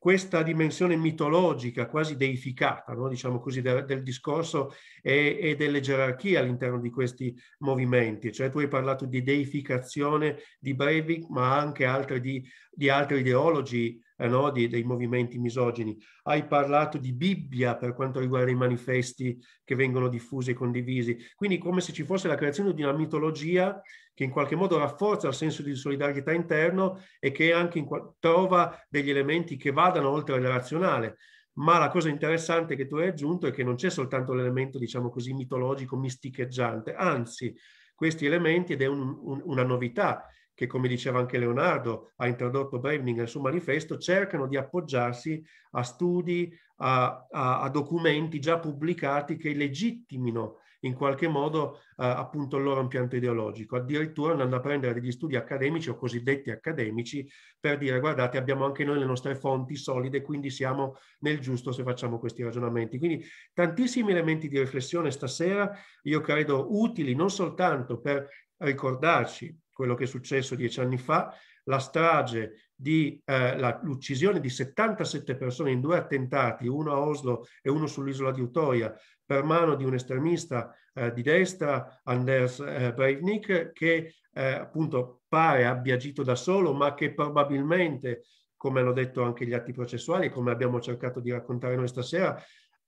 questa dimensione mitologica, quasi deificata, no? diciamo così, del, del discorso e, e, delle gerarchie all'interno di questi movimenti. Cioè tu hai parlato di deificazione di Breivik, ma anche altre di di altri ideologi eh, no? di, dei movimenti misogini, hai parlato di Bibbia per quanto riguarda i manifesti che vengono diffusi e condivisi, quindi come se ci fosse la creazione di una mitologia che in qualche modo rafforza il senso di solidarietà interno e che anche in, trova degli elementi che vadano oltre il razionale. Ma la cosa interessante che tu hai aggiunto è che non c'è soltanto l'elemento, diciamo così, mitologico, misticheggiante, anzi questi elementi, ed è un, un, una novità, che come diceva anche Leonardo ha introdotto Brevning nel suo manifesto, cercano di appoggiarsi a studi, a, a, a documenti già pubblicati che legittimino in qualche modo eh, appunto il loro impianto ideologico, addirittura andando a prendere degli studi accademici o cosiddetti accademici per dire guardate abbiamo anche noi le nostre fonti solide, quindi siamo nel giusto se facciamo questi ragionamenti. Quindi tantissimi elementi di riflessione stasera, io credo utili non soltanto per ricordarci quello che è successo dieci anni fa, la strage di eh, l'uccisione di 77 persone in due attentati, uno a Oslo e uno sull'isola di Utoia, per mano di un estremista eh, di destra, Anders eh, Breivnik, che eh, appunto pare abbia agito da solo, ma che probabilmente, come hanno detto anche gli atti processuali, come abbiamo cercato di raccontare noi stasera,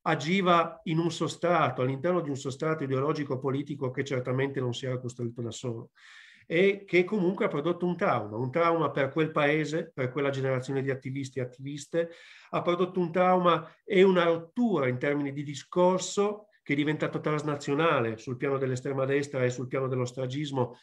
agiva in un sostrato, all'interno di un sostrato ideologico-politico che certamente non si era costruito da solo e che comunque ha prodotto un trauma, un trauma per quel paese, per quella generazione di attivisti e attiviste, ha prodotto un trauma e una rottura in termini di discorso che è diventato transnazionale sul piano dell'estrema destra e sul piano dello stragismo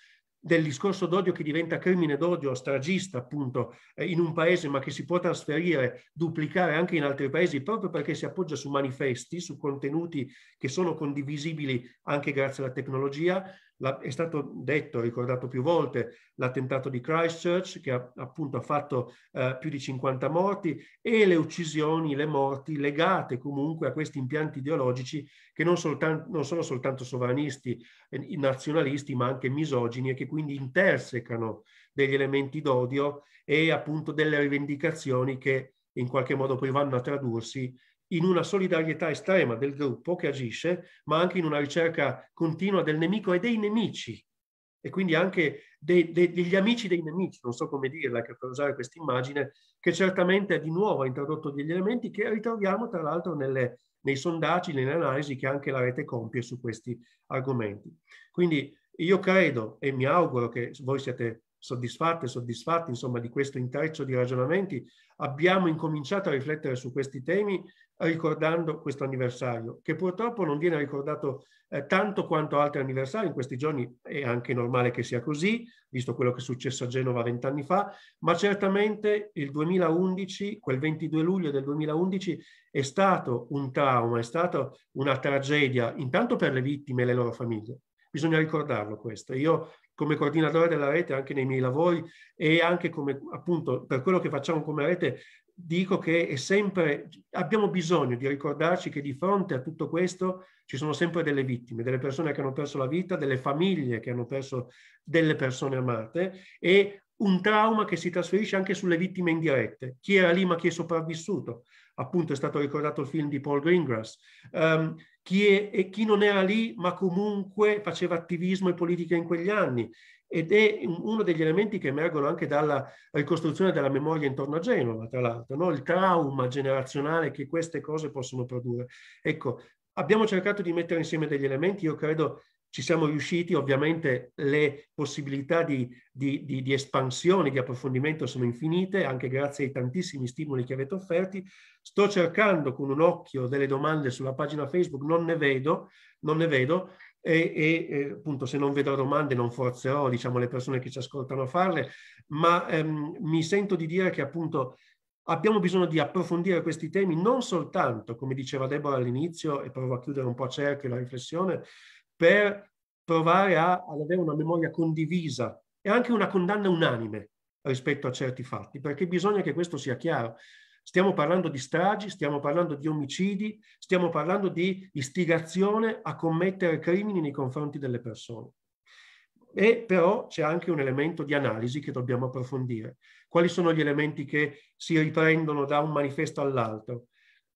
del discorso d'odio che diventa crimine d'odio stragista appunto eh, in un paese ma che si può trasferire, duplicare anche in altri paesi proprio perché si appoggia su manifesti, su contenuti che sono condivisibili anche grazie alla tecnologia, la, è stato detto, ricordato più volte, l'attentato di Christchurch che ha, appunto ha fatto eh, più di 50 morti e le uccisioni, le morti legate comunque a questi impianti ideologici che non, soltanto, non sono soltanto sovranisti, eh, nazionalisti, ma anche misogini e che quindi intersecano degli elementi d'odio e appunto delle rivendicazioni che in qualche modo poi vanno a tradursi in una solidarietà estrema del gruppo che agisce, ma anche in una ricerca continua del nemico e dei nemici, e quindi anche de, de, degli amici dei nemici, non so come dirla per usare questa immagine, che certamente di nuovo ha introdotto degli elementi che ritroviamo tra l'altro nelle, nei sondaggi, nelle analisi che anche la rete compie su questi argomenti. Quindi io credo e mi auguro che voi siate soddisfatte, soddisfatti insomma di questo intreccio di ragionamenti, abbiamo incominciato a riflettere su questi temi ricordando questo anniversario, che purtroppo non viene ricordato eh, tanto quanto altri anniversari in questi giorni, è anche normale che sia così, visto quello che è successo a Genova vent'anni fa, ma certamente il 2011, quel 22 luglio del 2011, è stato un trauma, è stata una tragedia, intanto per le vittime e le loro famiglie, bisogna ricordarlo questo. Io come coordinatore della rete anche nei miei lavori e anche come appunto per quello che facciamo come rete dico che è sempre abbiamo bisogno di ricordarci che di fronte a tutto questo ci sono sempre delle vittime, delle persone che hanno perso la vita, delle famiglie che hanno perso delle persone amate e un trauma che si trasferisce anche sulle vittime indirette. Chi era lì ma chi è sopravvissuto? Appunto è stato ricordato il film di Paul Greengrass. Um, chi, è, e chi non era lì ma comunque faceva attivismo e politica in quegli anni ed è uno degli elementi che emergono anche dalla ricostruzione della memoria intorno a Genova, tra l'altro, no? il trauma generazionale che queste cose possono produrre. Ecco, abbiamo cercato di mettere insieme degli elementi, io credo ci siamo riusciti, ovviamente le possibilità di, di, di, di, espansione, di approfondimento sono infinite, anche grazie ai tantissimi stimoli che avete offerti. Sto cercando con un occhio delle domande sulla pagina Facebook, non ne vedo, non ne vedo e, e, appunto se non vedo domande non forzerò diciamo, le persone che ci ascoltano a farle, ma ehm, mi sento di dire che appunto abbiamo bisogno di approfondire questi temi non soltanto, come diceva Deborah all'inizio, e provo a chiudere un po' a cerchio la riflessione, per provare a, ad avere una memoria condivisa e anche una condanna unanime rispetto a certi fatti, perché bisogna che questo sia chiaro. Stiamo parlando di stragi, stiamo parlando di omicidi, stiamo parlando di istigazione a commettere crimini nei confronti delle persone. E però c'è anche un elemento di analisi che dobbiamo approfondire. Quali sono gli elementi che si riprendono da un manifesto all'altro?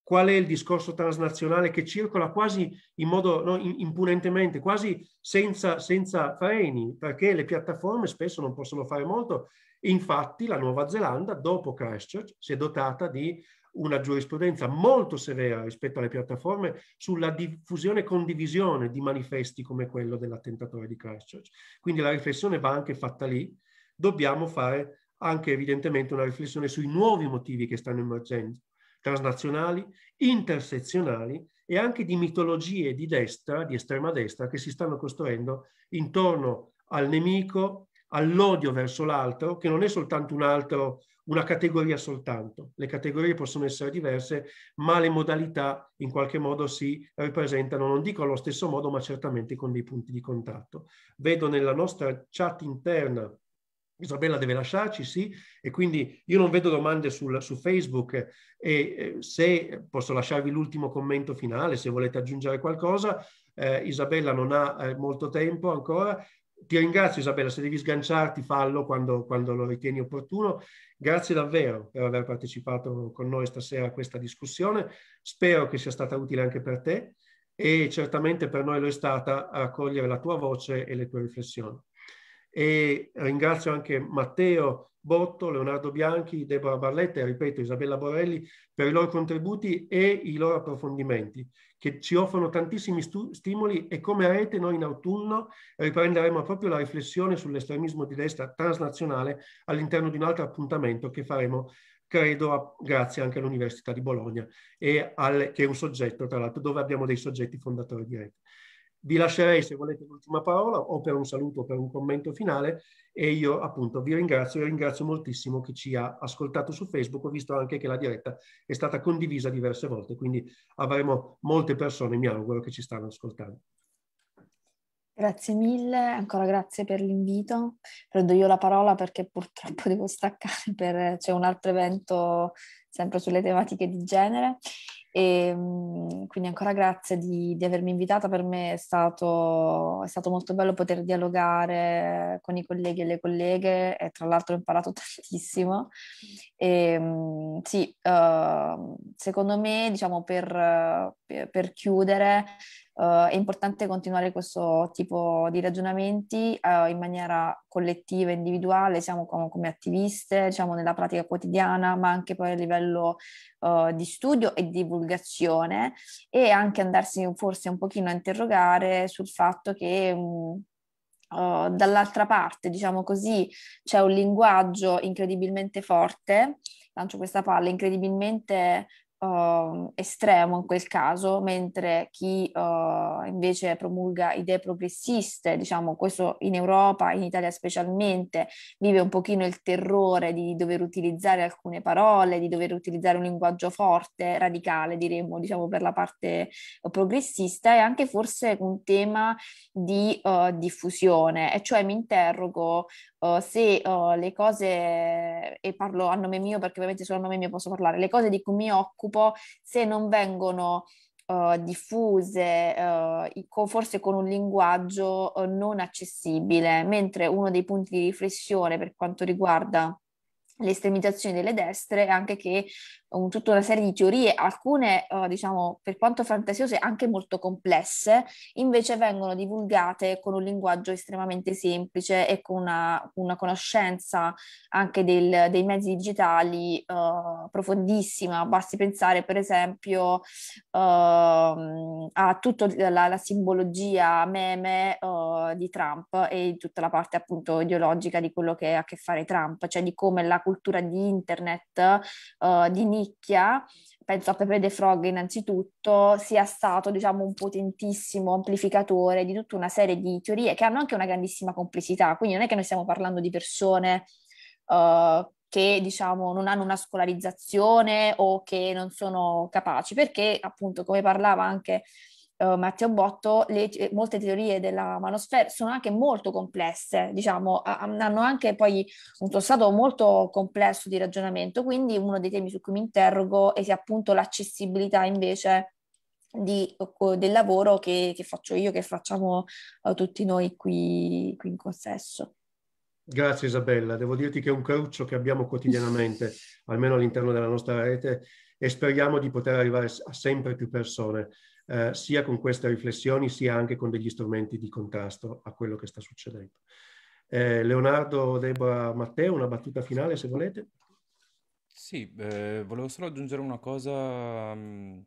qual è il discorso transnazionale che circola quasi in modo no, impunentemente, quasi senza, senza, freni, perché le piattaforme spesso non possono fare molto. Infatti la Nuova Zelanda, dopo Christchurch, si è dotata di una giurisprudenza molto severa rispetto alle piattaforme sulla diffusione e condivisione di manifesti come quello dell'attentatore di Christchurch. Quindi la riflessione va anche fatta lì. Dobbiamo fare anche evidentemente una riflessione sui nuovi motivi che stanno emergendo transnazionali, intersezionali e anche di mitologie di destra, di estrema destra, che si stanno costruendo intorno al nemico, all'odio verso l'altro, che non è soltanto un altro, una categoria soltanto. Le categorie possono essere diverse, ma le modalità in qualche modo si rappresentano, non dico allo stesso modo, ma certamente con dei punti di contatto. Vedo nella nostra chat interna Isabella deve lasciarci, sì, e quindi io non vedo domande sul, su Facebook e eh, se posso lasciarvi l'ultimo commento finale, se volete aggiungere qualcosa, eh, Isabella non ha eh, molto tempo ancora. Ti ringrazio Isabella, se devi sganciarti fallo quando, quando, lo ritieni opportuno. Grazie davvero per aver partecipato con noi stasera a questa discussione. Spero che sia stata utile anche per te e certamente per noi lo è stata raccogliere la tua voce e le tue riflessioni e eh, ringrazio anche Matteo Botto, Leonardo Bianchi, Deborah Barletta e ripeto Isabella Borelli per i loro contributi e i loro approfondimenti che ci offrono tantissimi stimoli e come rete noi in autunno riprenderemo proprio la riflessione sull'estremismo di destra transnazionale all'interno di un altro appuntamento che faremo credo a, grazie anche all'Università di Bologna, al, che è un soggetto, tra l'altro, dove abbiamo dei soggetti fondatori di rete. Vi lascerei, se volete, l'ultima parola o per un saluto o per un commento finale e io appunto vi ringrazio e ringrazio moltissimo chi ci ha ascoltato su Facebook. Ho visto anche che la diretta è stata condivisa diverse volte, quindi avremo molte persone, mi auguro, che ci stanno ascoltando. Grazie mille, ancora grazie per l'invito. Prendo io la parola perché purtroppo devo staccare per c'è un altro evento sempre sulle tematiche di genere e ehm, quindi ancora grazie di, di avermi invitata, per me è stato, è stato, molto bello poter dialogare con i colleghi e le colleghe e tra l'altro ho imparato tantissimo. E, ehm, sì, uh, secondo me, diciamo per, per chiudere, Uh, è importante continuare questo tipo di ragionamenti uh, in maniera collettiva, individuale, siamo com- come attiviste, diciamo nella pratica quotidiana, ma anche poi a livello uh, di studio e divulgazione e anche andarsi forse un pochino a interrogare sul fatto che um, dall'altra parte, diciamo così, c'è un linguaggio incredibilmente forte lancio questa palla incredibilmente uh, estremo in quel caso, mentre chi uh, invece promulga idee progressiste, diciamo questo in Europa, in Italia specialmente, vive un pochino il terrore di dover utilizzare alcune parole, di dover utilizzare un linguaggio forte, radicale diremmo, diciamo per la parte eh, progressista e anche forse un tema di uh, diffusione, e cioè mi interrogo eh, se le cose, e parlo a nome mio perché ovviamente solo a nome mio posso parlare, le cose di cui mi occupo preoccupo se non vengono Uh, diffuse, uh, forse con un linguaggio uh, non accessibile, mentre uno dei punti di riflessione per quanto riguarda l'estremizzazione delle destre è anche che un, tutta una serie di teorie, alcune eh, diciamo per quanto fantasiose anche molto complesse, invece vengono divulgate con un linguaggio estremamente semplice e con una, una conoscenza anche del, dei mezzi digitali eh, profondissima. Basti pensare per esempio ehm, a tutta la, la, simbologia meme eh, di Trump e tutta la parte appunto ideologica di quello che ha a che fare Trump, cioè di come la cultura di internet, eh, di nicchia, penso a Pepe De Frog innanzitutto, sia stato diciamo, un potentissimo amplificatore di tutta una serie di teorie che hanno anche una grandissima complessità, quindi non è che noi stiamo parlando di persone uh, che diciamo, non hanno una scolarizzazione o che non sono capaci, perché appunto come parlava anche uh, Matteo Botto, le, eh, molte teorie della manosfera sono anche molto complesse, diciamo, hanno anche poi un stato molto complesso di ragionamento, quindi uno dei temi su cui mi interrogo è se appunto l'accessibilità invece di, del lavoro che, che, faccio io, che facciamo uh, tutti noi qui, qui in consesso. Grazie Isabella, devo dirti che è un cruccio che abbiamo quotidianamente, almeno all'interno della nostra rete, e speriamo di poter arrivare a sempre più persone eh, sia con queste riflessioni sia anche con degli strumenti di contrasto a quello che sta succedendo. Eh, Leonardo, Debra, Matteo, una battuta finale se volete. Sì, eh, volevo solo aggiungere una cosa mh, mm,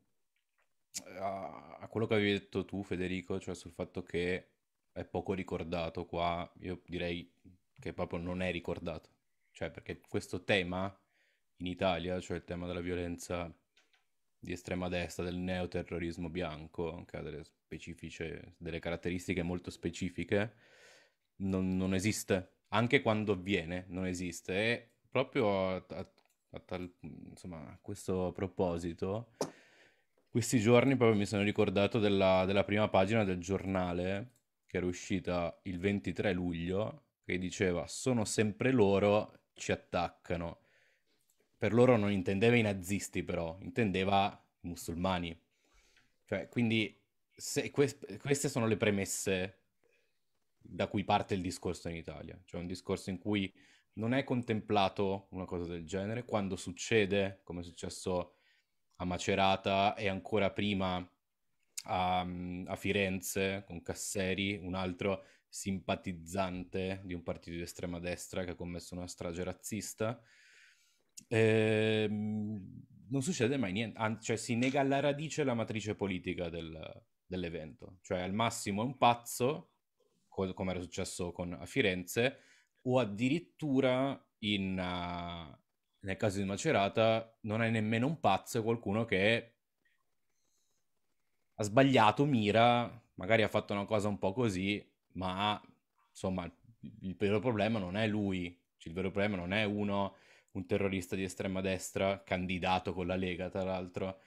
a, a, quello che avevi detto tu Federico, cioè sul fatto che è poco ricordato qua, io direi che proprio non è ricordato, cioè perché questo tema in Italia, cioè il tema della violenza di estrema destra, del neoterrorismo bianco, che ha delle, delle caratteristiche molto specifiche, non, non, esiste. Anche quando avviene, non esiste. E proprio a, a, a, tal, insomma, a questo proposito, questi giorni proprio mi sono ricordato della, della prima pagina del giornale che era uscita il 23 luglio, che diceva sono sempre loro, ci attaccano per loro non intendeva i nazisti però, intendeva i musulmani. Cioè, quindi quest- queste sono le premesse da cui parte il discorso in Italia, cioè un discorso in cui non è contemplato una cosa del genere quando succede, come è successo a Macerata e ancora prima a, a Firenze con Casseri, un altro simpatizzante di un partito di estrema destra che ha commesso una strage razzista Ehm, non succede mai niente, An- cioè si nega alla radice la matrice politica del, dell'evento, cioè al massimo è un pazzo, co- come era successo con, a Firenze, o addirittura in, uh, nel caso di Macerata non è nemmeno un pazzo, è qualcuno che ha sbagliato mira, magari ha fatto una cosa un po' così, ma insomma il, il vero problema non è lui, cioè, il vero problema non è uno un terrorista di estrema destra, candidato con la Lega tra l'altro,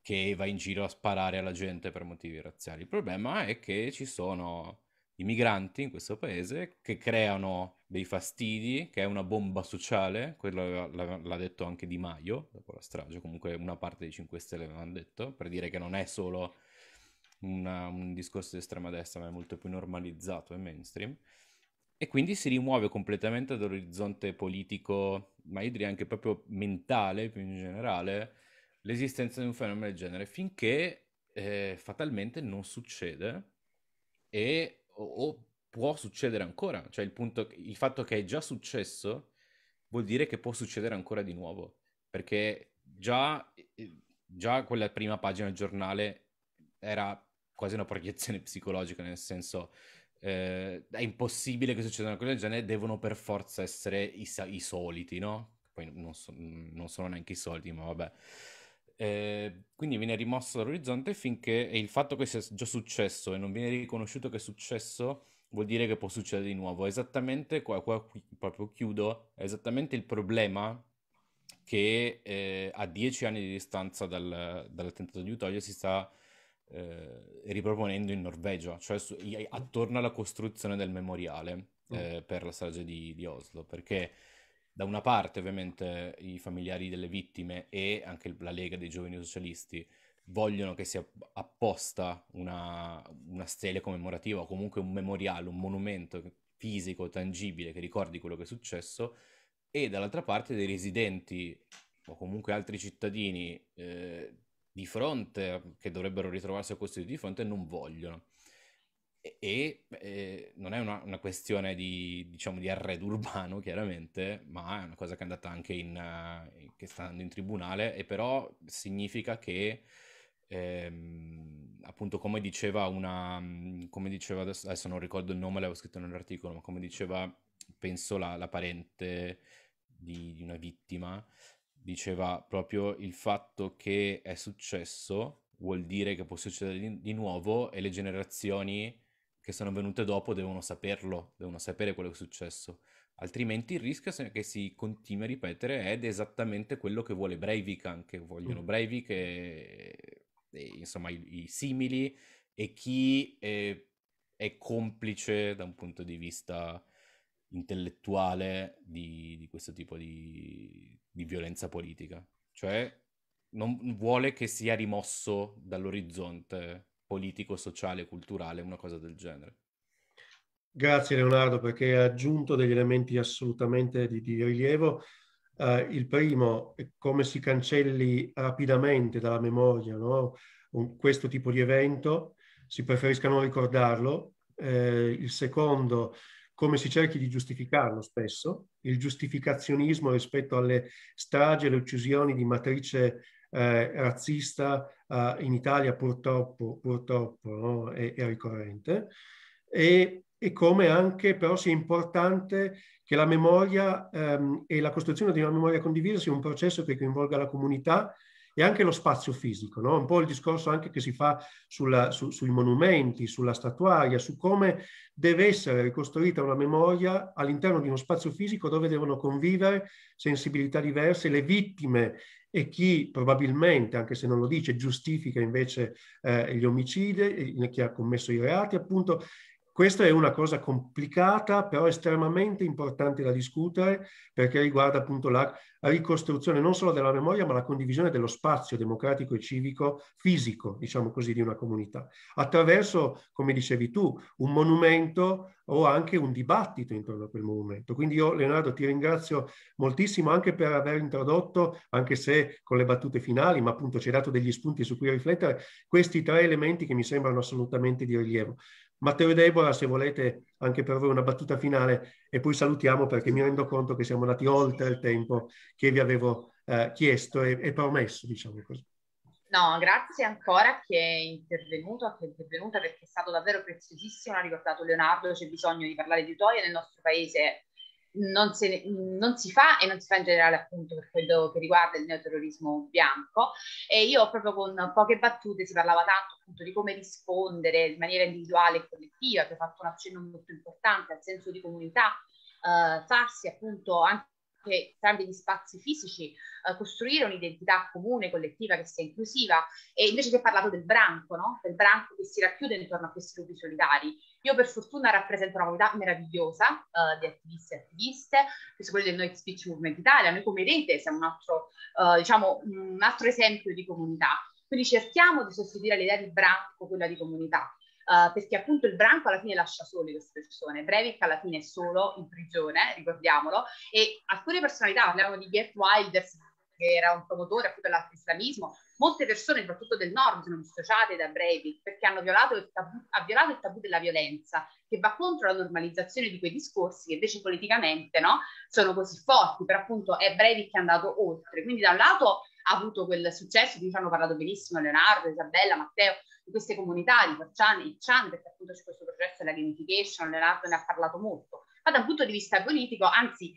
che va in giro a sparare alla gente per motivi razziali. Il problema è che ci sono i migranti in questo paese che creano dei fastidi, che è una bomba sociale, quello l'ha detto anche Di Maio dopo la strage, comunque una parte dei 5 Stelle l'hanno detto, per dire che non è solo una, un discorso di estrema destra, ma è molto più normalizzato e mainstream. E quindi si rimuove completamente dall'orizzonte politico, ma io direi anche proprio mentale più in generale, l'esistenza di un fenomeno del genere, finché eh, fatalmente non succede e o, o può succedere ancora. Cioè il, punto, il fatto che è già successo vuol dire che può succedere ancora di nuovo, perché già, eh, già quella prima pagina del giornale era quasi una proiezione psicologica, nel senso eh, è impossibile che succeda una cosa del genere, devono per forza essere i, i soliti, no? Poi non, so, non, sono neanche i soliti, ma vabbè. Eh, quindi viene rimosso dall'orizzonte finché e il fatto che sia già successo e non viene riconosciuto che è successo vuol dire che può succedere di nuovo. Esattamente, qua, qua qui, proprio chiudo, è esattamente il problema che eh, a dieci anni di distanza dal, dall'attentato di Utoya si sta eh, riproponendo in Norvegia, cioè su, attorno alla costruzione del memoriale mm. eh, mm. per la strage di, di, Oslo, perché da una parte ovviamente i familiari delle vittime e anche la Lega dei giovani socialisti vogliono che sia apposta una, una stele commemorativa o comunque un memoriale, un monumento fisico, tangibile, che ricordi quello che è successo, e dall'altra parte dei residenti o comunque altri cittadini eh, di fronte, che dovrebbero ritrovarsi a questo di fronte, non vogliono. E, e eh, non è una, una, questione di, diciamo, di arredo urbano, chiaramente, ma è una cosa che è andata anche in, eh, che sta andando in tribunale, e però significa che Ehm, appunto come diceva una come diceva adesso, adesso, non ricordo il nome l'avevo scritto nell'articolo ma come diceva penso la, la parente di, di, una vittima diceva proprio il fatto che è successo vuol dire che può succedere di, di nuovo e le generazioni che sono venute dopo devono saperlo, devono sapere quello che è successo. Altrimenti il rischio che si continui a ripetere ed è esattamente quello che vuole Breivik anche, vogliono mm. Breivik e, e insomma i, i, simili e chi è, è, complice da un punto di vista intellettuale di, di questo tipo di, di violenza politica, cioè non vuole che sia rimosso dall'orizzonte politico, sociale, culturale, una cosa del genere. Grazie Leonardo perché ha aggiunto degli elementi assolutamente di, di rilievo. Uh, il primo è come si cancelli rapidamente dalla memoria no? Un, questo tipo di evento, si preferisca non ricordarlo. Eh, il secondo come si cerchi di giustificarlo spesso, il giustificazionismo rispetto alle stragi e alle uccisioni di matrice eh, razzista eh, in Italia purtroppo, purtroppo no? è, è, ricorrente, e, e, come anche però sia importante che la memoria ehm, e la costruzione di una memoria condivisa sia un processo che coinvolga la comunità, e anche lo spazio fisico, no? un po' il discorso anche che si fa sulla, su, sui monumenti, sulla statuaria, su come deve essere ricostruita una memoria all'interno di uno spazio fisico dove devono convivere sensibilità diverse, le vittime e chi probabilmente, anche se non lo dice, giustifica invece eh, gli omicidi, eh, chi ha commesso i reati, appunto, questa è una cosa complicata, però estremamente importante da discutere perché riguarda appunto la ricostruzione non solo della memoria, ma la condivisione dello spazio democratico e civico fisico, diciamo così, di una comunità, attraverso, come dicevi tu, un monumento o anche un dibattito intorno a quel monumento. Quindi io, Leonardo, ti ringrazio moltissimo anche per aver introdotto, anche se con le battute finali, ma appunto ci hai dato degli spunti su cui riflettere, questi tre elementi che mi sembrano assolutamente di rilievo. Matteo e Debora, se volete anche per voi una battuta finale e poi salutiamo perché mi rendo conto che siamo andati oltre il tempo che vi avevo eh, chiesto e, e promesso, diciamo così. No, grazie ancora a chi è intervenuto, a chi è intervenuta perché è stato davvero preziosissimo, ha ricordato Leonardo, c'è bisogno di parlare di Utoia nel nostro paese non, se, non, si fa e non si fa in generale appunto per quello che riguarda il neoterrorismo bianco e io proprio con poche battute si parlava tanto appunto di come rispondere in maniera individuale e collettiva, che ha fatto un accenno molto importante al senso di comunità, eh, farsi appunto anche tramite gli spazi fisici uh, costruire un'identità comune, collettiva che sia inclusiva e invece si è parlato del branco, no? del branco che si racchiude intorno a questi gruppi solidari io per fortuna rappresento una comunità meravigliosa uh, di attivisti e attiviste, che sono quelli del Noi Speech Movement Italia. Noi come rete siamo un altro, uh, diciamo, un altro esempio di comunità. Quindi cerchiamo di sostituire l'idea di branco, quella di comunità. Uh, perché appunto il branco alla fine lascia soli queste persone. Breivik alla fine è solo in prigione, ricordiamolo, e alcune personalità, parliamo di Gert Wilders, che era un promotore appunto dell'islamismo, molte persone, soprattutto del nord, sono dissociate da Breivik perché hanno violato il tabù, ha violato il tabù della violenza, che va contro la normalizzazione di quei discorsi che invece politicamente no, sono così forti, però appunto è Breivik che è andato oltre. Quindi da un lato ha avuto quel successo di cui hanno parlato benissimo Leonardo, Isabella, Matteo, di queste comunità, di Forciani, il Chan, perché appunto c'è questo processo della gamification, Leonardo ne ha parlato molto, ma da un punto di vista politico, anzi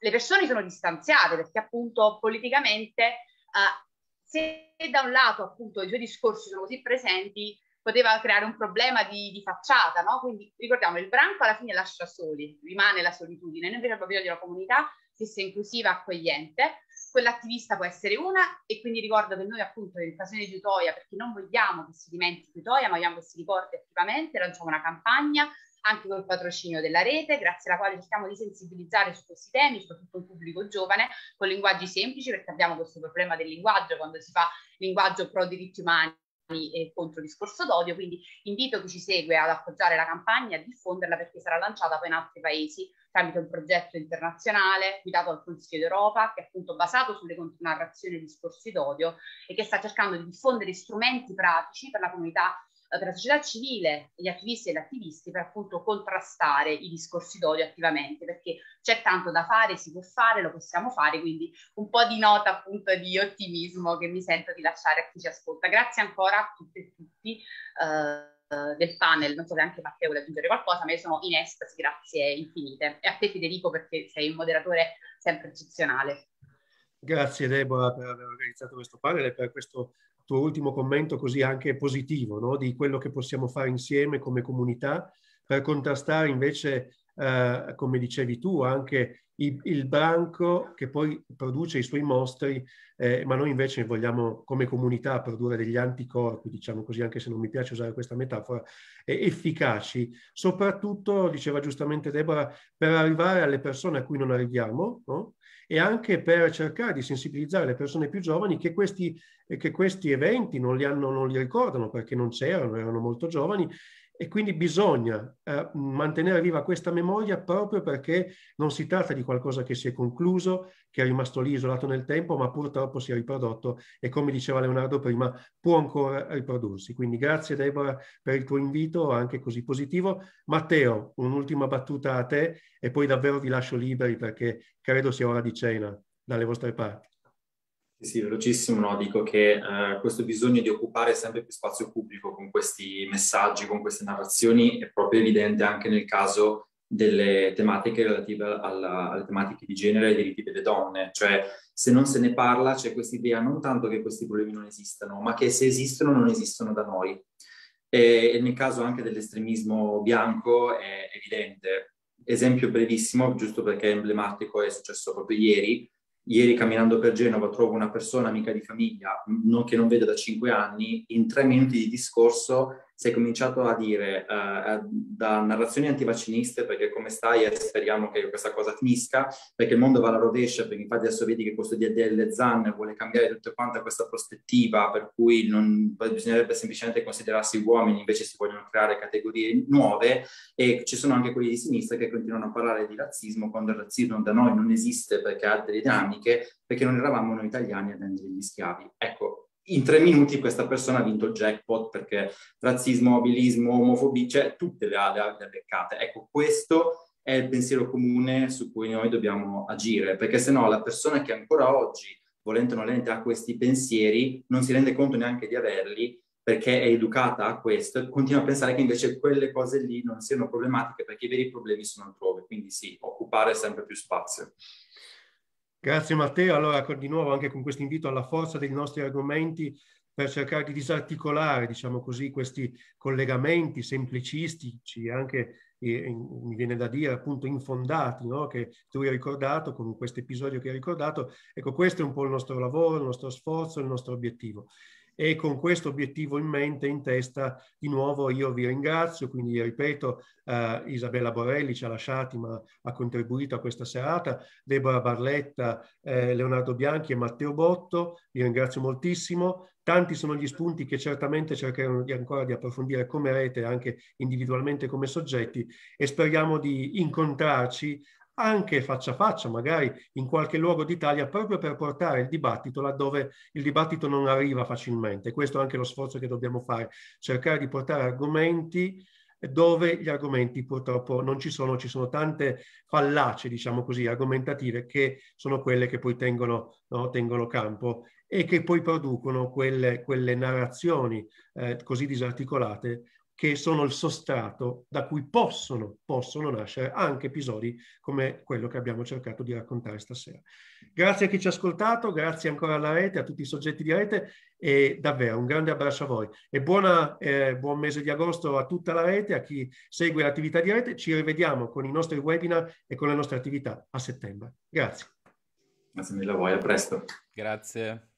le persone sono distanziate perché appunto politicamente eh, se da un lato appunto i suoi discorsi sono così presenti poteva creare un problema di, di facciata, no? Quindi ricordiamo, il branco alla fine lascia soli, rimane la solitudine, noi invece abbiamo bisogno di una comunità che sia inclusiva, accogliente, quell'attivista può essere una e quindi ricordo che noi appunto in occasione di Utoia, perché non vogliamo che si dimentichi Utoia, ma vogliamo che si ricordi attivamente, lanciamo una campagna anche col patrocinio della rete, grazie alla quale cerchiamo di sensibilizzare su questi temi, soprattutto il pubblico giovane, con linguaggi semplici, perché abbiamo questo problema del linguaggio quando si fa linguaggio pro diritti umani e contro discorso d'odio, quindi invito chi ci segue ad appoggiare la campagna a diffonderla perché sarà lanciata poi in altri paesi tramite un progetto internazionale guidato dal Consiglio d'Europa che è appunto basato sulle narrazioni e discorsi d'odio e che sta cercando di diffondere strumenti pratici per la comunità eh, per la società civile, gli attivisti e gli attivisti per appunto contrastare i discorsi d'odio attivamente, perché c'è tanto da fare, si può fare, lo possiamo fare, quindi un po' di nota appunto di ottimismo che mi sento di lasciare a chi ci ascolta. Grazie ancora a tutte e tutti. Eh, del panel, non so se anche Matteo vuole aggiungere qualcosa, ma io sono in estasi, grazie infinite. E a te Federico perché sei un moderatore sempre eccezionale. Grazie Deborah per aver organizzato questo panel e per questo tuo ultimo commento così anche positivo, no? di quello che possiamo fare insieme come comunità per contrastare invece, eh, come dicevi tu, anche il, il, branco che poi produce i suoi mostri, eh, ma noi invece vogliamo come comunità produrre degli anticorpi, diciamo così, anche se non mi piace usare questa metafora, eh, efficaci, soprattutto, diceva giustamente Deborah, per arrivare alle persone a cui non arriviamo, no? e anche per cercare di sensibilizzare le persone più giovani che questi, che questi eventi non li, hanno, non li ricordano perché non c'erano, erano molto giovani e quindi bisogna eh, mantenere viva questa memoria proprio perché non si tratta di qualcosa che si è concluso, che è rimasto lì isolato nel tempo, ma purtroppo si è riprodotto e come diceva Leonardo prima, può ancora riprodursi. Quindi grazie Deborah per il tuo invito, anche così positivo. Matteo, un'ultima battuta a te e poi davvero vi lascio liberi perché credo sia ora di cena dalle vostre parti. Sì, velocissimo, no? dico che eh, questo bisogno di occupare sempre più spazio pubblico con questi messaggi, con queste narrazioni, è proprio evidente anche nel caso delle tematiche relative alla, alle tematiche di genere e ai diritti delle donne. Cioè, se non se ne parla, c'è questa idea non tanto che questi problemi non esistano, ma che se esistono, non esistono da noi. E, e nel caso anche dell'estremismo bianco è evidente. Esempio brevissimo, giusto perché è emblematico, è successo proprio ieri ieri camminando per Genova trovo una persona amica di famiglia non, che non vedo da cinque anni, in tre minuti di discorso si è cominciato a dire eh, eh, da narrazioni antivacciniste perché come stai e eh, speriamo che questa cosa finisca, perché il mondo va alla rovescia, perché infatti adesso vedi che questo DDL ZAN vuole cambiare tutta quanta questa prospettiva per cui non, bisognerebbe semplicemente considerarsi uomini, invece si vogliono creare categorie nuove e ci sono anche quelli di sinistra che continuano a parlare di razzismo quando il razzismo da noi non esiste perché ha delle dinamiche, perché non eravamo noi italiani a vendere gli schiavi. Ecco, in tre minuti questa persona ha vinto il jackpot perché razzismo, abilismo, omofobia, cioè tutte le ha beccate. Ecco, questo è il pensiero comune su cui noi dobbiamo agire, perché sennò la persona che ancora oggi, volente o nolente, ha questi pensieri, non si rende conto neanche di averli perché è educata a questo e continua a pensare che invece quelle cose lì non siano problematiche perché i veri problemi sono altrove. Quindi sì, occupare sempre più spazio. Grazie Matteo, allora di nuovo anche con questo invito alla forza dei nostri argomenti per cercare di disarticolare, diciamo così, questi collegamenti semplicistici, anche, eh, mi viene da dire, appunto infondati, no? che tu hai ricordato con questo episodio che hai ricordato. Ecco, questo è un po' il nostro lavoro, il nostro sforzo, il nostro obiettivo e con questo obiettivo in mente, in testa, di nuovo io vi ringrazio, quindi ripeto, eh, Isabella Borelli ci ha lasciati ma ha contribuito a questa serata, Deborah Barletta, eh, Leonardo Bianchi e Matteo Botto, vi ringrazio moltissimo, Tanti sono gli spunti che certamente cercheremo di ancora di approfondire come rete, anche individualmente come soggetti, e speriamo di incontrarci anche faccia a faccia, magari in qualche luogo d'Italia, proprio per portare il dibattito laddove il dibattito non arriva facilmente. Questo è anche lo sforzo che dobbiamo fare, cercare di portare argomenti dove gli argomenti purtroppo non ci sono, ci sono tante fallacie, diciamo così, argomentative che sono quelle che poi tengono, no, tengono campo e che poi producono quelle, quelle narrazioni eh, così disarticolate che sono il sostrato da cui possono, possono, nascere anche episodi come quello che abbiamo cercato di raccontare stasera. Grazie a chi ci ha ascoltato, grazie ancora alla rete, a tutti i soggetti di rete e davvero un grande abbraccio a voi e buona, eh, buon mese di agosto a tutta la rete, a chi segue l'attività di rete. Ci rivediamo con i nostri webinar e con le nostre attività a settembre. Grazie. Grazie mille a voi, a presto. Grazie.